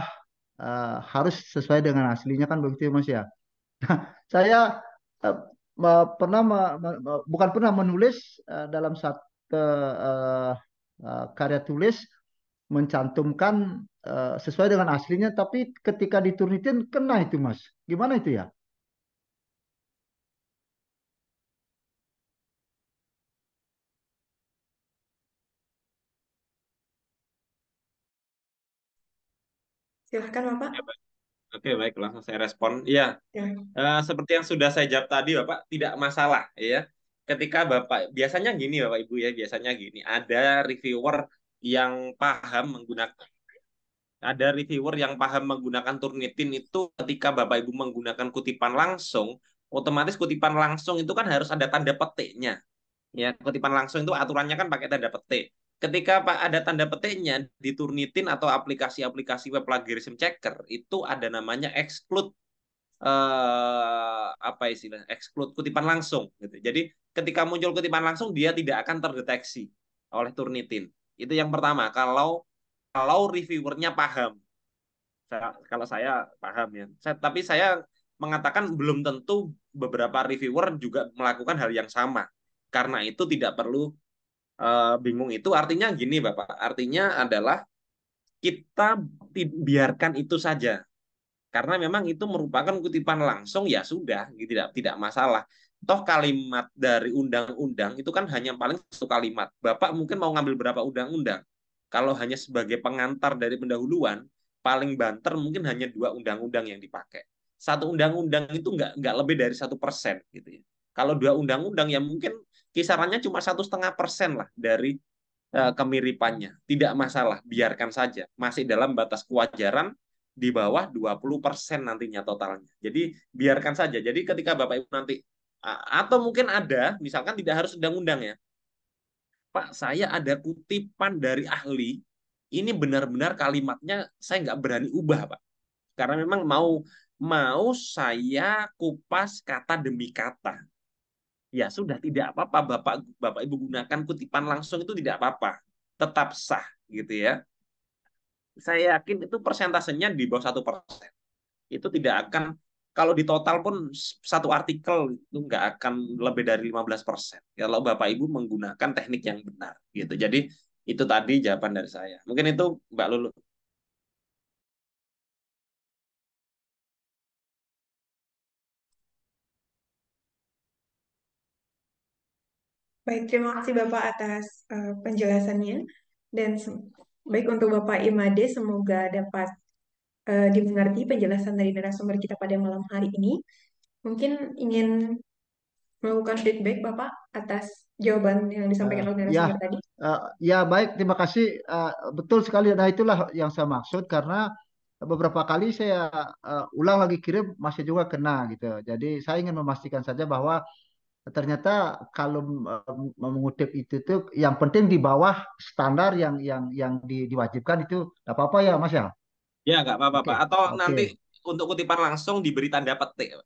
uh, harus sesuai dengan aslinya kan begitu, ya, Mas ya. Nah, saya uh, pernah bukan pernah menulis eh, dalam satu eh, eh, karya tulis mencantumkan sesuai dengan aslinya tapi ketika diturutin kena itu Mas. Gimana itu ya? Silahkan Bapak. Oke, baik langsung saya respon. Iya. Ya. Uh, seperti yang sudah saya jawab tadi, Bapak, tidak masalah ya. Ketika Bapak biasanya gini Bapak Ibu ya, biasanya gini, ada reviewer yang paham menggunakan ada reviewer yang paham menggunakan Turnitin itu ketika Bapak Ibu menggunakan kutipan langsung, otomatis kutipan langsung itu kan harus ada tanda petiknya. Ya, kutipan langsung itu aturannya kan pakai tanda petik ketika Pak ada tanda petiknya di Turnitin atau aplikasi-aplikasi web plagiarism checker itu ada namanya exclude eh, apa istilah exclude kutipan langsung gitu. Jadi ketika muncul kutipan langsung dia tidak akan terdeteksi oleh Turnitin. Itu yang pertama kalau kalau reviewernya paham. Saya, kalau saya paham ya. Saya, tapi saya mengatakan belum tentu beberapa reviewer juga melakukan hal yang sama. Karena itu tidak perlu Eh, bingung itu artinya gini Bapak, artinya adalah kita biarkan itu saja. Karena memang itu merupakan kutipan langsung ya sudah, gitu, tidak tidak masalah. Toh kalimat dari undang-undang itu kan hanya paling satu kalimat. Bapak mungkin mau ngambil berapa undang-undang. Kalau hanya sebagai pengantar dari pendahuluan, paling banter mungkin hanya dua undang-undang yang dipakai. Satu undang-undang itu nggak nggak lebih dari satu persen gitu ya. Kalau dua undang-undang ya mungkin kisarannya cuma satu setengah persen lah dari uh, kemiripannya. Tidak masalah, biarkan saja. Masih dalam batas kewajaran di bawah 20% nantinya totalnya. Jadi biarkan saja. Jadi ketika Bapak Ibu nanti atau mungkin ada, misalkan tidak harus undang-undang ya. Pak, saya ada kutipan dari ahli, ini benar-benar kalimatnya saya nggak berani ubah, Pak. Karena memang mau mau saya kupas kata demi kata ya sudah tidak apa-apa Bapak Bapak Ibu gunakan kutipan langsung itu tidak apa-apa. Tetap sah gitu ya. Saya yakin itu persentasenya di bawah satu persen. Itu tidak akan kalau di total pun satu artikel itu nggak akan lebih dari 15 persen. Kalau Bapak Ibu menggunakan teknik yang benar gitu. Jadi itu tadi jawaban dari saya. Mungkin itu Mbak Lulu. Baik, terima kasih Bapak atas uh, penjelasannya dan baik untuk Bapak Imade semoga dapat uh, dimengerti penjelasan dari narasumber kita pada malam hari ini. Mungkin ingin melakukan feedback Bapak atas jawaban yang disampaikan uh, oleh ya. narasumber ya, tadi. Uh, ya baik, terima kasih. Uh, betul sekali, nah itulah yang saya maksud karena beberapa kali saya uh, ulang lagi kirim masih juga kena gitu. Jadi saya ingin memastikan saja bahwa ternyata kalau eh, mengutip itu tuh yang penting di bawah standar yang yang yang di, diwajibkan itu nggak apa-apa ya Mas ya? Ya nggak apa-apa okay. Atau okay. nanti untuk kutipan langsung diberi tanda petik.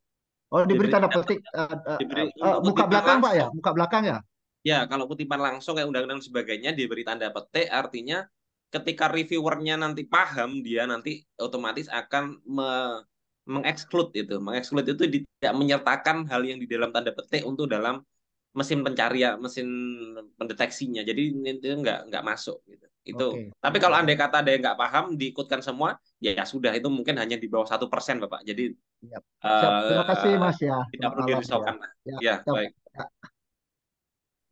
Oh diberi, diberi tanda petik. Uh, diberi, uh, muka belakang langsung. Pak ya? Muka belakang ya? Ya kalau kutipan langsung kayak undang-undang sebagainya diberi tanda petik artinya ketika reviewernya nanti paham dia nanti otomatis akan me mengeksklud itu mengeksklud itu tidak menyertakan hal yang di dalam tanda petik untuk dalam mesin pencarian mesin pendeteksinya jadi itu nggak nggak masuk gitu itu okay. tapi kalau andai kata ada yang nggak paham diikutkan semua ya, ya sudah itu mungkin hanya di bawah satu persen bapak jadi yep. uh, eh, terima kasih mas ya tidak perlu ya. dirisaukan ya, ya, ya baik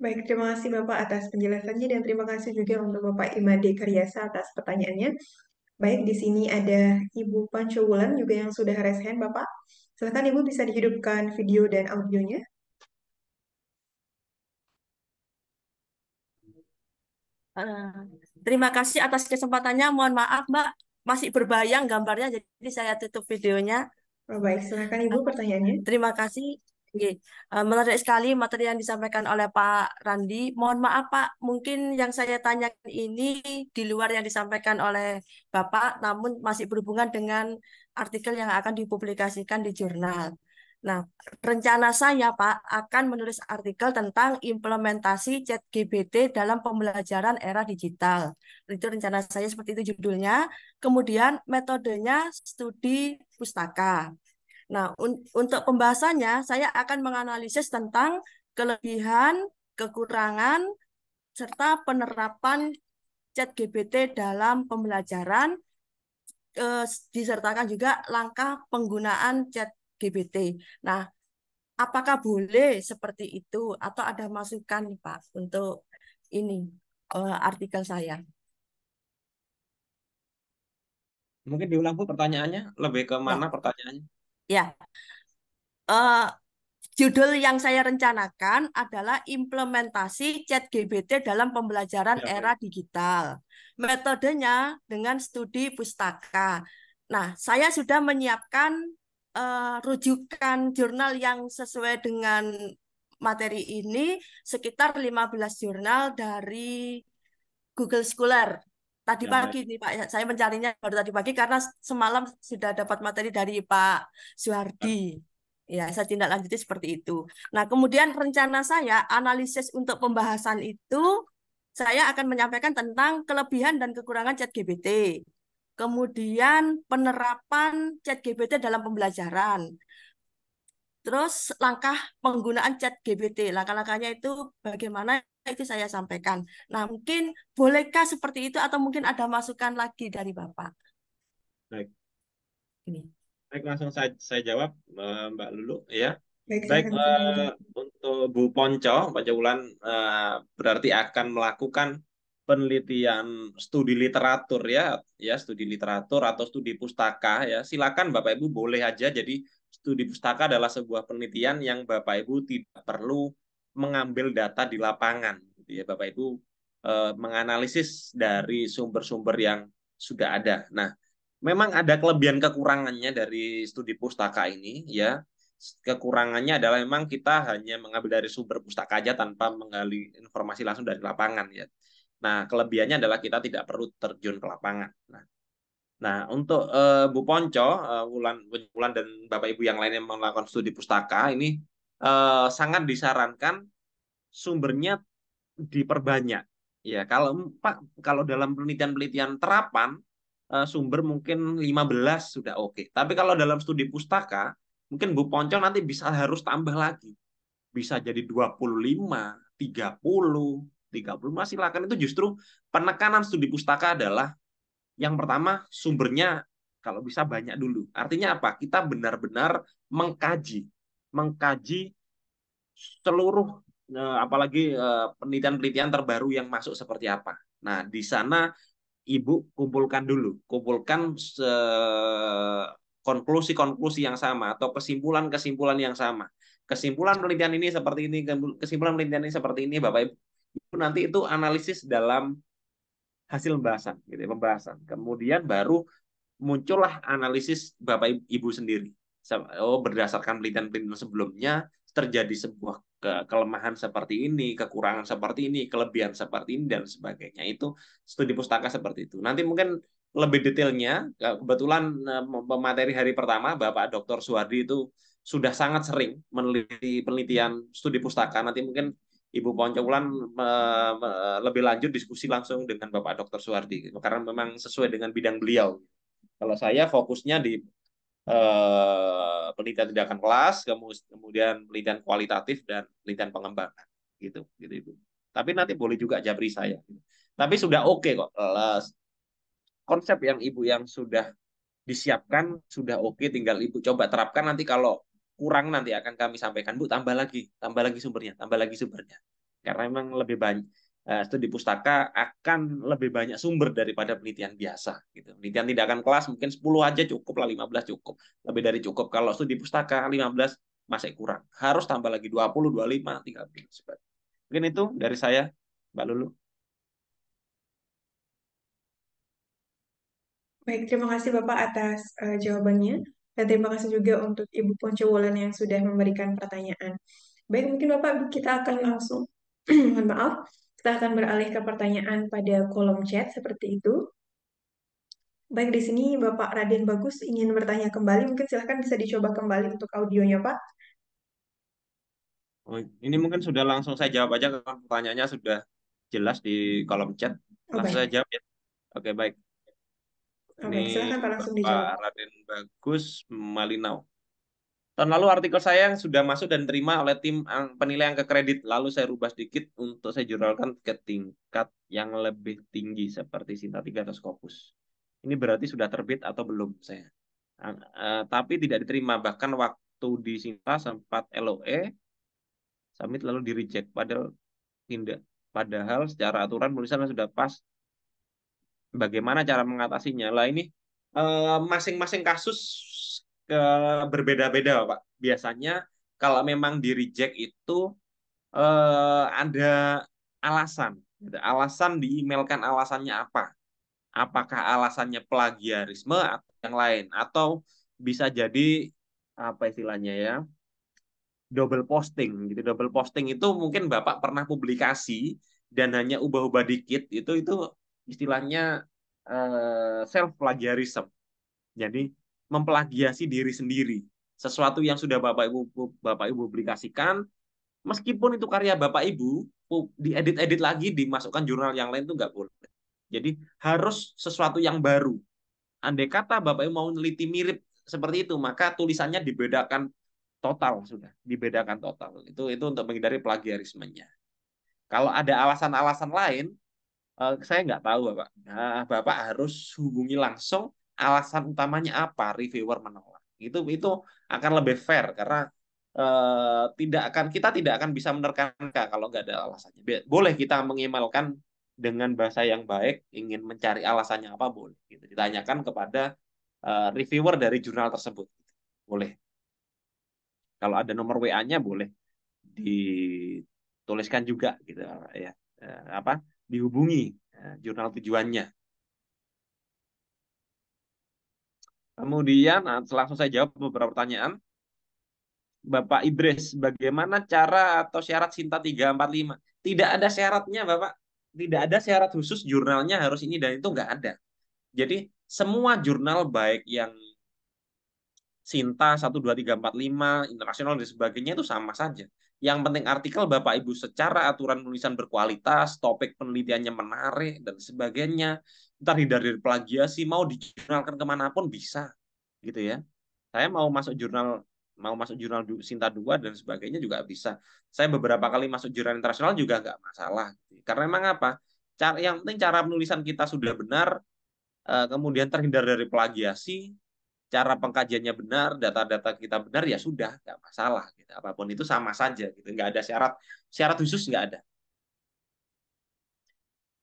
Baik, terima kasih Bapak atas penjelasannya dan terima kasih juga untuk Bapak Imade Karyasa atas pertanyaannya. Baik, di sini ada Ibu Wulan juga yang sudah raise hand, Bapak. Silakan Ibu bisa dihidupkan video dan audionya. Uh, terima kasih atas kesempatannya. Mohon maaf, Mbak. Masih berbayang gambarnya, jadi saya tutup videonya. Oh, baik, silakan Ibu pertanyaannya. Terima kasih. Oke, eh, Menarik sekali materi yang disampaikan oleh Pak Randi. Mohon maaf Pak, mungkin yang saya tanyakan ini di luar yang disampaikan oleh Bapak, namun masih berhubungan dengan artikel yang akan dipublikasikan di jurnal. Nah, rencana saya Pak akan menulis artikel tentang implementasi chat ChatGPT dalam pembelajaran era digital. Itu rencana saya seperti itu judulnya. Kemudian metodenya studi pustaka. Nah, un untuk pembahasannya saya akan menganalisis tentang kelebihan, kekurangan, serta penerapan chat GPT dalam pembelajaran eh, disertakan juga langkah penggunaan chat GPT. Nah, apakah boleh seperti itu atau ada masukan nih Pak untuk ini eh, artikel saya? Mungkin diulang Bu pertanyaannya, lebih ke mana nah. pertanyaannya? Ya, uh, judul yang saya rencanakan adalah implementasi chat GBT dalam pembelajaran ya. era digital. Metodenya dengan studi pustaka. Nah, saya sudah menyiapkan uh, rujukan jurnal yang sesuai dengan materi ini sekitar 15 jurnal dari Google Scholar tadi ya, pagi nih Pak, saya mencarinya baru tadi pagi karena semalam sudah dapat materi dari Pak Suhardi. Ya, saya tindak lanjuti seperti itu. Nah, kemudian rencana saya analisis untuk pembahasan itu saya akan menyampaikan tentang kelebihan dan kekurangan chat GPT. Kemudian penerapan chat GPT dalam pembelajaran. Terus langkah penggunaan chat GBT, langkah-langkahnya itu bagaimana itu saya sampaikan. Nah mungkin bolehkah seperti itu atau mungkin ada masukan lagi dari Bapak? Baik. Ini. Baik langsung saya, saya jawab eh, Mbak Lulu ya. Baik, Baik uh, untuk Bu Ponco, Pak Jawulan uh, eh, berarti akan melakukan penelitian studi literatur ya, ya studi literatur atau studi pustaka ya. Silakan Bapak Ibu boleh aja jadi studi pustaka adalah sebuah penelitian yang Bapak Ibu tidak perlu mengambil data di lapangan gitu ya Bapak Ibu e, menganalisis dari sumber-sumber yang sudah ada. Nah, memang ada kelebihan kekurangannya dari studi pustaka ini ya. Kekurangannya adalah memang kita hanya mengambil dari sumber pustaka aja tanpa menggali informasi langsung dari lapangan ya. Nah, kelebihannya adalah kita tidak perlu terjun ke lapangan. Nah, Nah, untuk uh, Bu Ponco, uh, Wulan, dan Bapak Ibu yang lain yang melakukan studi pustaka ini uh, sangat disarankan sumbernya diperbanyak. Ya, kalau Pak kalau dalam penelitian-penelitian terapan uh, sumber mungkin 15 sudah oke. Okay. Tapi kalau dalam studi pustaka mungkin Bu Ponco nanti bisa harus tambah lagi. Bisa jadi 25, 30, 30 silakan itu justru penekanan studi pustaka adalah yang pertama, sumbernya kalau bisa banyak dulu. Artinya apa? Kita benar-benar mengkaji, mengkaji seluruh eh, apalagi eh, penelitian-penelitian terbaru yang masuk seperti apa. Nah, di sana Ibu kumpulkan dulu, kumpulkan konklusi-konklusi yang sama atau kesimpulan-kesimpulan yang sama. Kesimpulan penelitian ini seperti ini, kesimpulan penelitian ini seperti ini, Bapak Ibu. nanti itu analisis dalam hasil pembahasan, gitu ya, pembahasan. Kemudian baru muncullah analisis Bapak Ibu sendiri. Oh, berdasarkan penelitian-penelitian sebelumnya terjadi sebuah ke kelemahan seperti ini, kekurangan seperti ini, kelebihan seperti ini dan sebagainya. Itu studi pustaka seperti itu. Nanti mungkin lebih detailnya kebetulan eh, pemateri hari pertama Bapak Dr. Suwardi itu sudah sangat sering meneliti penelitian studi pustaka. Nanti mungkin Ibu Poncowulan lebih lanjut diskusi langsung dengan Bapak Dr. Suwardi karena memang sesuai dengan bidang beliau. Kalau saya fokusnya di eh, penelitian tindakan kelas, kemudian penelitian kualitatif dan penelitian pengembangan gitu gitu Ibu. Tapi nanti boleh juga jabri saya. Gitu. Tapi sudah oke okay kok. Uh, konsep yang Ibu yang sudah disiapkan sudah oke okay, tinggal Ibu coba terapkan nanti kalau kurang nanti akan kami sampaikan Bu tambah lagi tambah lagi sumbernya tambah lagi sumbernya karena memang lebih banyak uh, studi pustaka akan lebih banyak sumber daripada penelitian biasa gitu penelitian tidak akan kelas mungkin 10 aja cukup lah 15 cukup lebih dari cukup kalau studi pustaka 15 masih kurang harus tambah lagi 20 25 30 sebagainya mungkin itu dari saya Mbak Lulu Baik, terima kasih Bapak atas uh, jawabannya. Dan terima kasih juga untuk Ibu Ponce Wulan yang sudah memberikan pertanyaan. Baik, mungkin Bapak kita akan langsung, mohon maaf, kita akan beralih ke pertanyaan pada kolom chat seperti itu. Baik, di sini Bapak Raden Bagus ingin bertanya kembali, mungkin silahkan bisa dicoba kembali untuk audionya Pak. Oh, ini mungkin sudah langsung saya jawab aja, pertanyaannya sudah jelas di kolom chat. Oh, langsung oh, saya jawab ya. Oke, baik. Nah, ini silakan Pak langsung dijawab. Pak Raden Bagus Malinau. Tahun lalu artikel saya yang sudah masuk dan terima oleh tim eh, penilaian ke kredit, lalu saya rubah sedikit untuk saya jurnalkan ke tingkat yang lebih tinggi seperti Sinta 3 atau Scopus. Ini berarti sudah terbit atau belum saya. Uh, tapi tidak diterima, bahkan waktu di Sinta sempat LOE, submit lalu di reject, padahal tindak. Padahal secara aturan penulisan sudah pas bagaimana cara mengatasinya lah ini eh, masing-masing uh, kasus ke berbeda-beda pak biasanya kalau memang di reject itu uh, ada alasan alasan diemailkan alasannya apa apakah alasannya plagiarisme atau yang lain atau bisa jadi apa istilahnya ya double posting gitu double posting itu mungkin bapak pernah publikasi dan hanya ubah-ubah dikit itu itu istilahnya uh, eh, self plagiarism. Jadi memplagiasi diri sendiri. Sesuatu yang sudah Bapak Ibu Bapak Ibu publikasikan meskipun itu karya Bapak Ibu diedit-edit lagi dimasukkan jurnal yang lain itu nggak boleh. Jadi harus sesuatu yang baru. Andai kata Bapak Ibu mau neliti mirip seperti itu, maka tulisannya dibedakan total sudah, dibedakan total. Itu itu untuk menghindari plagiarismenya. Kalau ada alasan-alasan lain, uh, saya nggak tahu bapak. Nah, bapak harus hubungi langsung alasan utamanya apa reviewer menolak. Itu itu akan lebih fair karena uh, tidak akan kita tidak akan bisa menerka kalau nggak ada alasannya. Boleh kita mengemailkan dengan bahasa yang baik, ingin mencari alasannya apa boleh. Gitu. Ditanyakan kepada uh, reviewer dari jurnal tersebut, boleh. Kalau ada nomor WA-nya boleh dituliskan juga gitu ya. apa dihubungi eh, jurnal tujuannya. Kemudian nah, setelah saya jawab beberapa pertanyaan, Bapak Idris, bagaimana cara atau syarat Sinta 345? Tidak ada syaratnya, Bapak. Tidak ada syarat khusus jurnalnya harus ini dan itu nggak ada. Jadi semua jurnal baik yang Sinta 12345, lima internasional dan sebagainya itu sama saja. Yang penting artikel Bapak Ibu secara aturan penulisan berkualitas, topik penelitiannya menarik, dan sebagainya. Ntar hindari plagiasi, mau dijurnalkan kemanapun bisa. gitu ya. Saya mau masuk jurnal mau masuk jurnal Sinta 2 dan sebagainya juga bisa. Saya beberapa kali masuk jurnal internasional juga nggak masalah. Karena emang apa? Cara, yang penting cara penulisan kita sudah benar, eh, kemudian terhindar dari plagiasi, cara pengkajiannya benar, data-data kita benar ya sudah, nggak masalah. Gitu. Apapun itu sama saja, gitu. Nggak ada syarat syarat khusus nggak ada.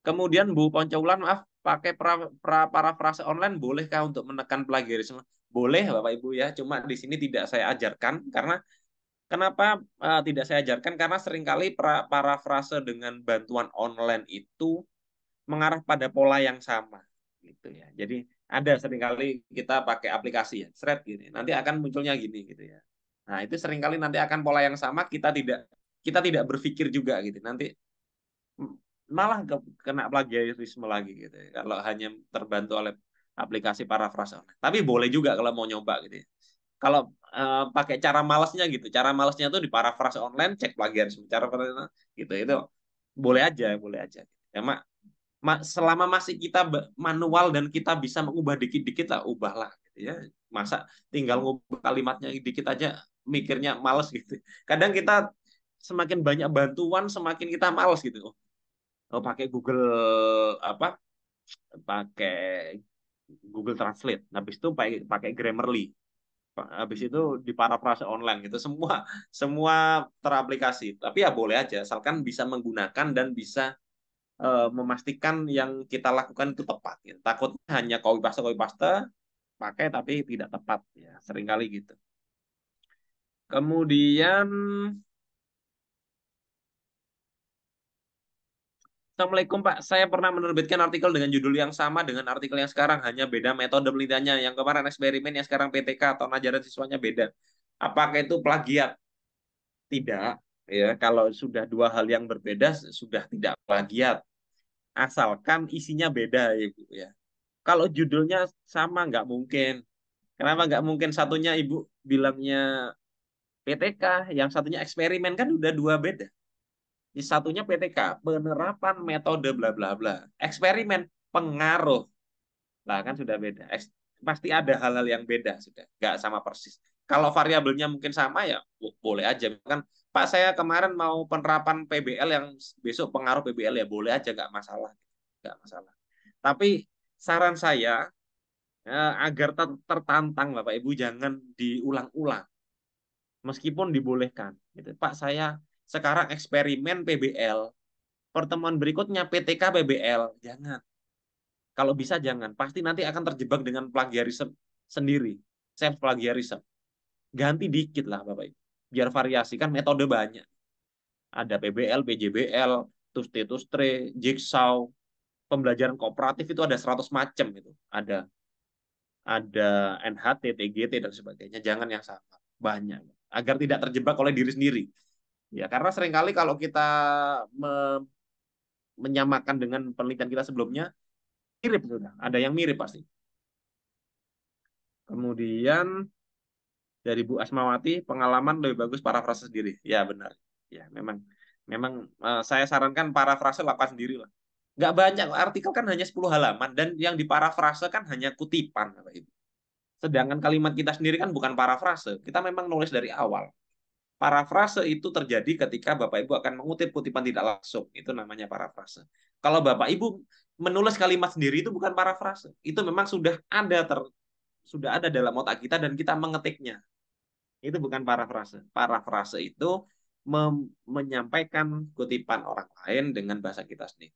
Kemudian Bu Poncaulan, maaf, pakai pra, pra, parafrase online bolehkah untuk menekan plagiarisme? Boleh Bapak Ibu ya, cuma di sini tidak saya ajarkan karena kenapa uh, tidak saya ajarkan karena seringkali pra, parafrase dengan bantuan online itu mengarah pada pola yang sama gitu ya. Jadi ada seringkali kita pakai aplikasi ya, thread gini. Nanti akan munculnya gini gitu ya. Nah, itu seringkali nanti akan pola yang sama kita tidak kita tidak berpikir juga gitu. Nanti malah ke, kena plagiarisme lagi gitu. Ya. Kalau hanya terbantu oleh aplikasi parafrase. Tapi boleh juga kalau mau nyoba gitu ya. Kalau e, pakai cara malasnya gitu. Cara malasnya tuh di parafrase online cek plagiarisme. Cara gitu itu boleh aja, boleh aja. Emang selama masih kita manual dan kita bisa mengubah dikit-dikit lah ubahlah gitu ya masa tinggal ngubah kalimatnya dikit aja mikirnya males gitu kadang kita semakin banyak bantuan semakin kita males gitu oh, oh pakai Google apa pakai Google Translate habis itu pakai pakai Grammarly habis itu di diparafrase online gitu semua semua teraplikasi tapi ya boleh aja asalkan bisa menggunakan dan bisa Eh, memastikan yang kita lakukan itu tepat. Gitu. Takutnya hanya copy paste copy paste pakai tapi tidak tepat ya seringkali gitu. Kemudian Assalamualaikum Pak, saya pernah menerbitkan artikel dengan judul yang sama dengan artikel yang sekarang, hanya beda metode penelitiannya. Yang kemarin eksperimen, yang sekarang PTK atau ajaran siswanya beda. Apakah itu plagiat? Tidak. Ya, kalau sudah dua hal yang berbeda sudah tidak plagiat asalkan isinya beda ibu ya, ya kalau judulnya sama nggak mungkin kenapa nggak mungkin satunya ibu bilangnya PTK yang satunya eksperimen kan udah dua beda di satunya PTK penerapan metode bla bla bla eksperimen pengaruh lah kan sudah beda Eks, pasti ada hal-hal yang beda sudah nggak sama persis kalau variabelnya mungkin sama ya boleh aja kan Pak saya kemarin mau penerapan PBL yang besok pengaruh PBL ya boleh aja nggak masalah nggak masalah tapi saran saya ya, agar agar tertantang Bapak Ibu jangan diulang-ulang meskipun dibolehkan gitu. Pak saya sekarang eksperimen PBL pertemuan berikutnya PTK PBL jangan kalau bisa jangan pasti nanti akan terjebak dengan plagiarisme sendiri self plagiarisme ganti dikit lah Bapak Ibu biar variasi kan metode banyak ada PBL, PJBL, terus T, terus Tre, Jigsaw, pembelajaran kooperatif itu ada 100 macam itu. Ada ada NHT, TGT dan sebagainya. Jangan yang sama, banyak agar tidak terjebak oleh diri sendiri. Ya, karena seringkali kalau kita me menyamakan dengan penelitian kita sebelumnya mirip sudah, ada yang mirip pasti. Kemudian dari Bu Asmawati pengalaman lebih bagus parafrase sendiri ya benar ya memang memang uh, saya sarankan parafrase lakukan sendiri lah nggak banyak artikel kan hanya 10 halaman dan yang di diparafrase kan hanya kutipan Bapak Ibu. Sedangkan kalimat kita sendiri kan bukan parafrase, kita memang nulis dari awal. Parafrase itu terjadi ketika Bapak Ibu akan mengutip kutipan tidak langsung, itu namanya parafrase. Kalau Bapak Ibu menulis kalimat sendiri itu bukan parafrase, itu memang sudah ada ter sudah ada dalam otak kita dan kita mengetiknya. Itu bukan parafrase. Parafrase itu menyampaikan kutipan orang lain dengan bahasa kita sendiri.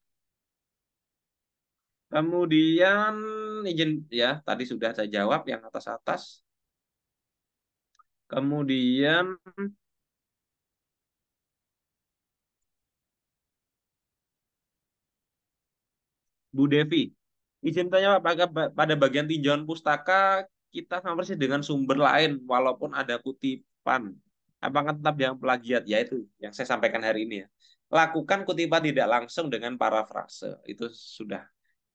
Kemudian izin ya, tadi sudah saya jawab yang atas-atas. Kemudian Bu Devi, izin tanya apakah pada bagian tinjauan pustaka kita sama persis dengan sumber lain walaupun ada kutipan apakah tetap yang plagiat yaitu yang saya sampaikan hari ini ya lakukan kutipan tidak langsung dengan parafrase itu sudah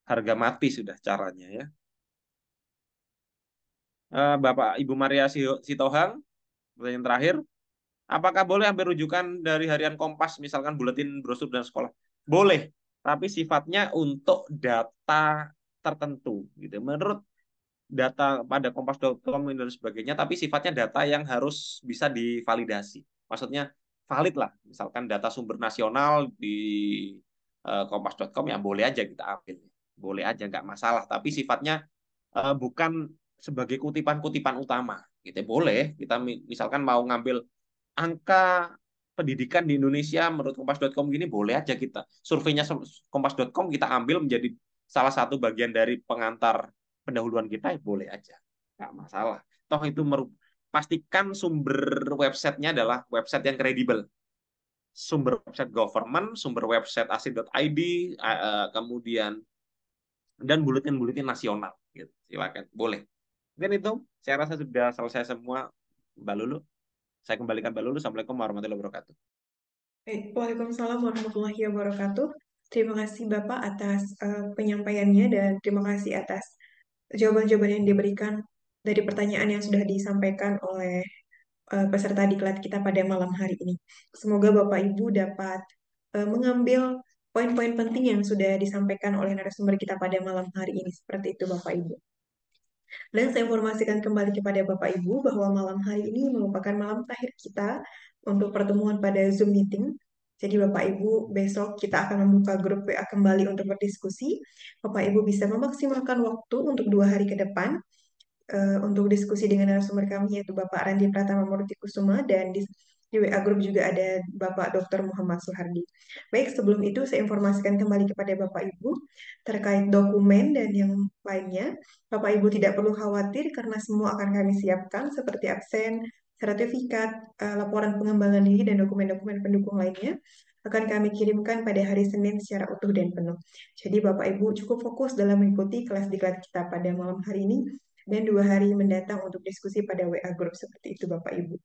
harga mati sudah caranya ya eh, Bapak Ibu Maria Sitohang pertanyaan terakhir apakah boleh ambil rujukan dari harian Kompas misalkan buletin brosur dan sekolah boleh tapi sifatnya untuk data tertentu gitu menurut data pada kompas.com dan sebagainya, tapi sifatnya data yang harus bisa divalidasi. Maksudnya valid lah, misalkan data sumber nasional di eh, kompas.com ya boleh aja kita ambil, boleh aja nggak masalah. Tapi sifatnya eh, bukan sebagai kutipan-kutipan utama. Kita gitu, boleh kita misalkan mau ngambil angka pendidikan di Indonesia menurut kompas.com gini boleh aja kita surveinya kompas.com kita ambil menjadi salah satu bagian dari pengantar pendahuluan kita ya boleh aja nggak masalah toh itu pastikan sumber websitenya adalah website yang kredibel sumber website government sumber website asid.id e, kemudian dan buletin-buletin nasional gitu. silakan boleh dan itu saya rasa sudah selesai semua Mbak Lulu saya kembalikan Mbak Lulu Assalamualaikum warahmatullahi wabarakatuh Baik, eh, Waalaikumsalam warahmatullahi wabarakatuh. Terima kasih Bapak atas uh, penyampaiannya dan terima kasih atas jawaban-jawaban yang diberikan dari pertanyaan yang sudah disampaikan oleh uh, peserta diklat kita pada malam hari ini. Semoga Bapak Ibu dapat uh, mengambil poin-poin penting yang sudah disampaikan oleh narasumber kita pada malam hari ini. Seperti itu Bapak Ibu. Dan saya informasikan kembali kepada Bapak Ibu bahwa malam hari ini merupakan malam terakhir kita untuk pertemuan pada Zoom meeting jadi Bapak Ibu, besok kita akan membuka grup WA kembali untuk berdiskusi. Bapak Ibu bisa memaksimalkan waktu untuk dua hari ke depan uh, untuk diskusi dengan narasumber kami yaitu Bapak Randi Pratama Murti Kusuma dan di, di WA grup juga ada Bapak Dr. Muhammad Suhardi. Baik, sebelum itu saya informasikan kembali kepada Bapak Ibu terkait dokumen dan yang lainnya. Bapak Ibu tidak perlu khawatir karena semua akan kami siapkan seperti absen, sertifikat, eh, laporan pengembangan diri, dan dokumen-dokumen pendukung lainnya akan kami kirimkan pada hari Senin secara utuh dan penuh. Jadi Bapak Ibu cukup fokus dalam mengikuti kelas diklat kita pada malam hari ini dan dua hari mendatang untuk diskusi pada WA Group seperti itu Bapak Ibu.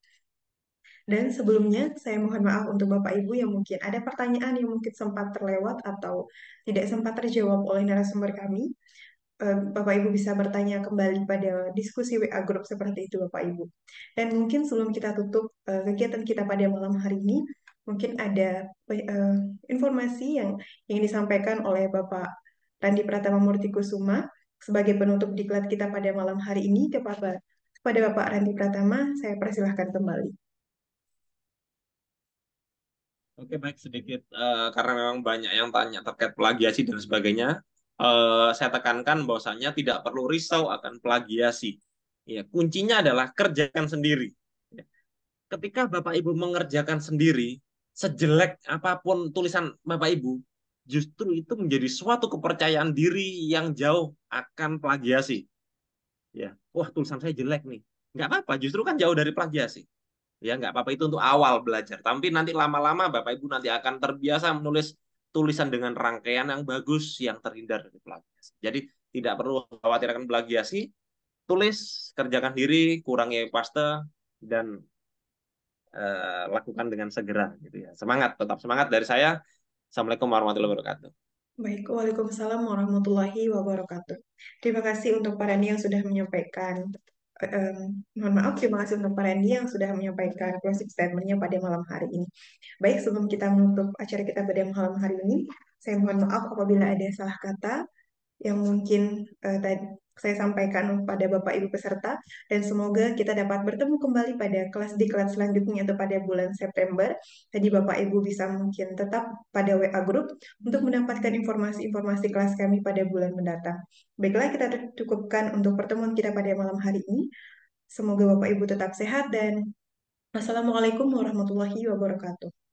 Dan sebelumnya, saya mohon maaf untuk Bapak Ibu yang mungkin ada pertanyaan yang mungkin sempat terlewat atau tidak sempat terjawab oleh narasumber kami. Bapak Ibu bisa bertanya kembali pada diskusi WA grup seperti itu Bapak Ibu. Dan mungkin sebelum kita tutup eh, kegiatan kita pada malam hari ini, mungkin ada eh, informasi yang ingin disampaikan oleh Bapak Randi Pratama Murti Kusuma sebagai penutup diklat kita pada malam hari ini kepada kepada Bapak Randi Pratama saya persilahkan kembali. Oke baik sedikit uh, karena memang banyak yang tanya terkait plagiasi dan sebagainya eh, saya tekankan bahwasanya tidak perlu risau akan plagiasi. Ya, kuncinya adalah kerjakan sendiri. Ya. Ketika Bapak Ibu mengerjakan sendiri, sejelek apapun tulisan Bapak Ibu, justru itu menjadi suatu kepercayaan diri yang jauh akan plagiasi. Ya, wah tulisan saya jelek nih. Nggak apa-apa, justru kan jauh dari plagiasi. Ya, nggak apa-apa itu untuk awal belajar. Tapi nanti lama-lama Bapak Ibu nanti akan terbiasa menulis tulisan dengan rangkaian yang bagus yang terhindar dari plagiasi. Jadi tidak perlu khawatir akan plagiasi, tulis, kerjakan diri, kurangi paste dan uh, lakukan dengan segera gitu ya. Semangat, tetap semangat dari saya. Assalamualaikum warahmatullahi wabarakatuh. Baik, Waalaikumsalam warahmatullahi wabarakatuh. Terima kasih untuk para yang sudah menyampaikan. Um, mohon maaf, terima kasih untuk Pak Randy yang sudah menyampaikan closing statement-nya pada malam hari ini. Baik, sebelum kita menutup acara kita pada malam hari ini, saya mohon maaf apabila ada salah kata yang mungkin uh, tadi saya sampaikan pada Bapak Ibu peserta dan semoga kita dapat bertemu kembali pada kelas di kelas selanjutnya atau pada bulan September. Jadi Bapak Ibu bisa mungkin tetap pada WA grup untuk mendapatkan informasi-informasi kelas kami pada bulan mendatang. Baiklah kita cukupkan untuk pertemuan kita pada malam hari ini. Semoga Bapak Ibu tetap sehat dan Assalamualaikum warahmatullahi wabarakatuh.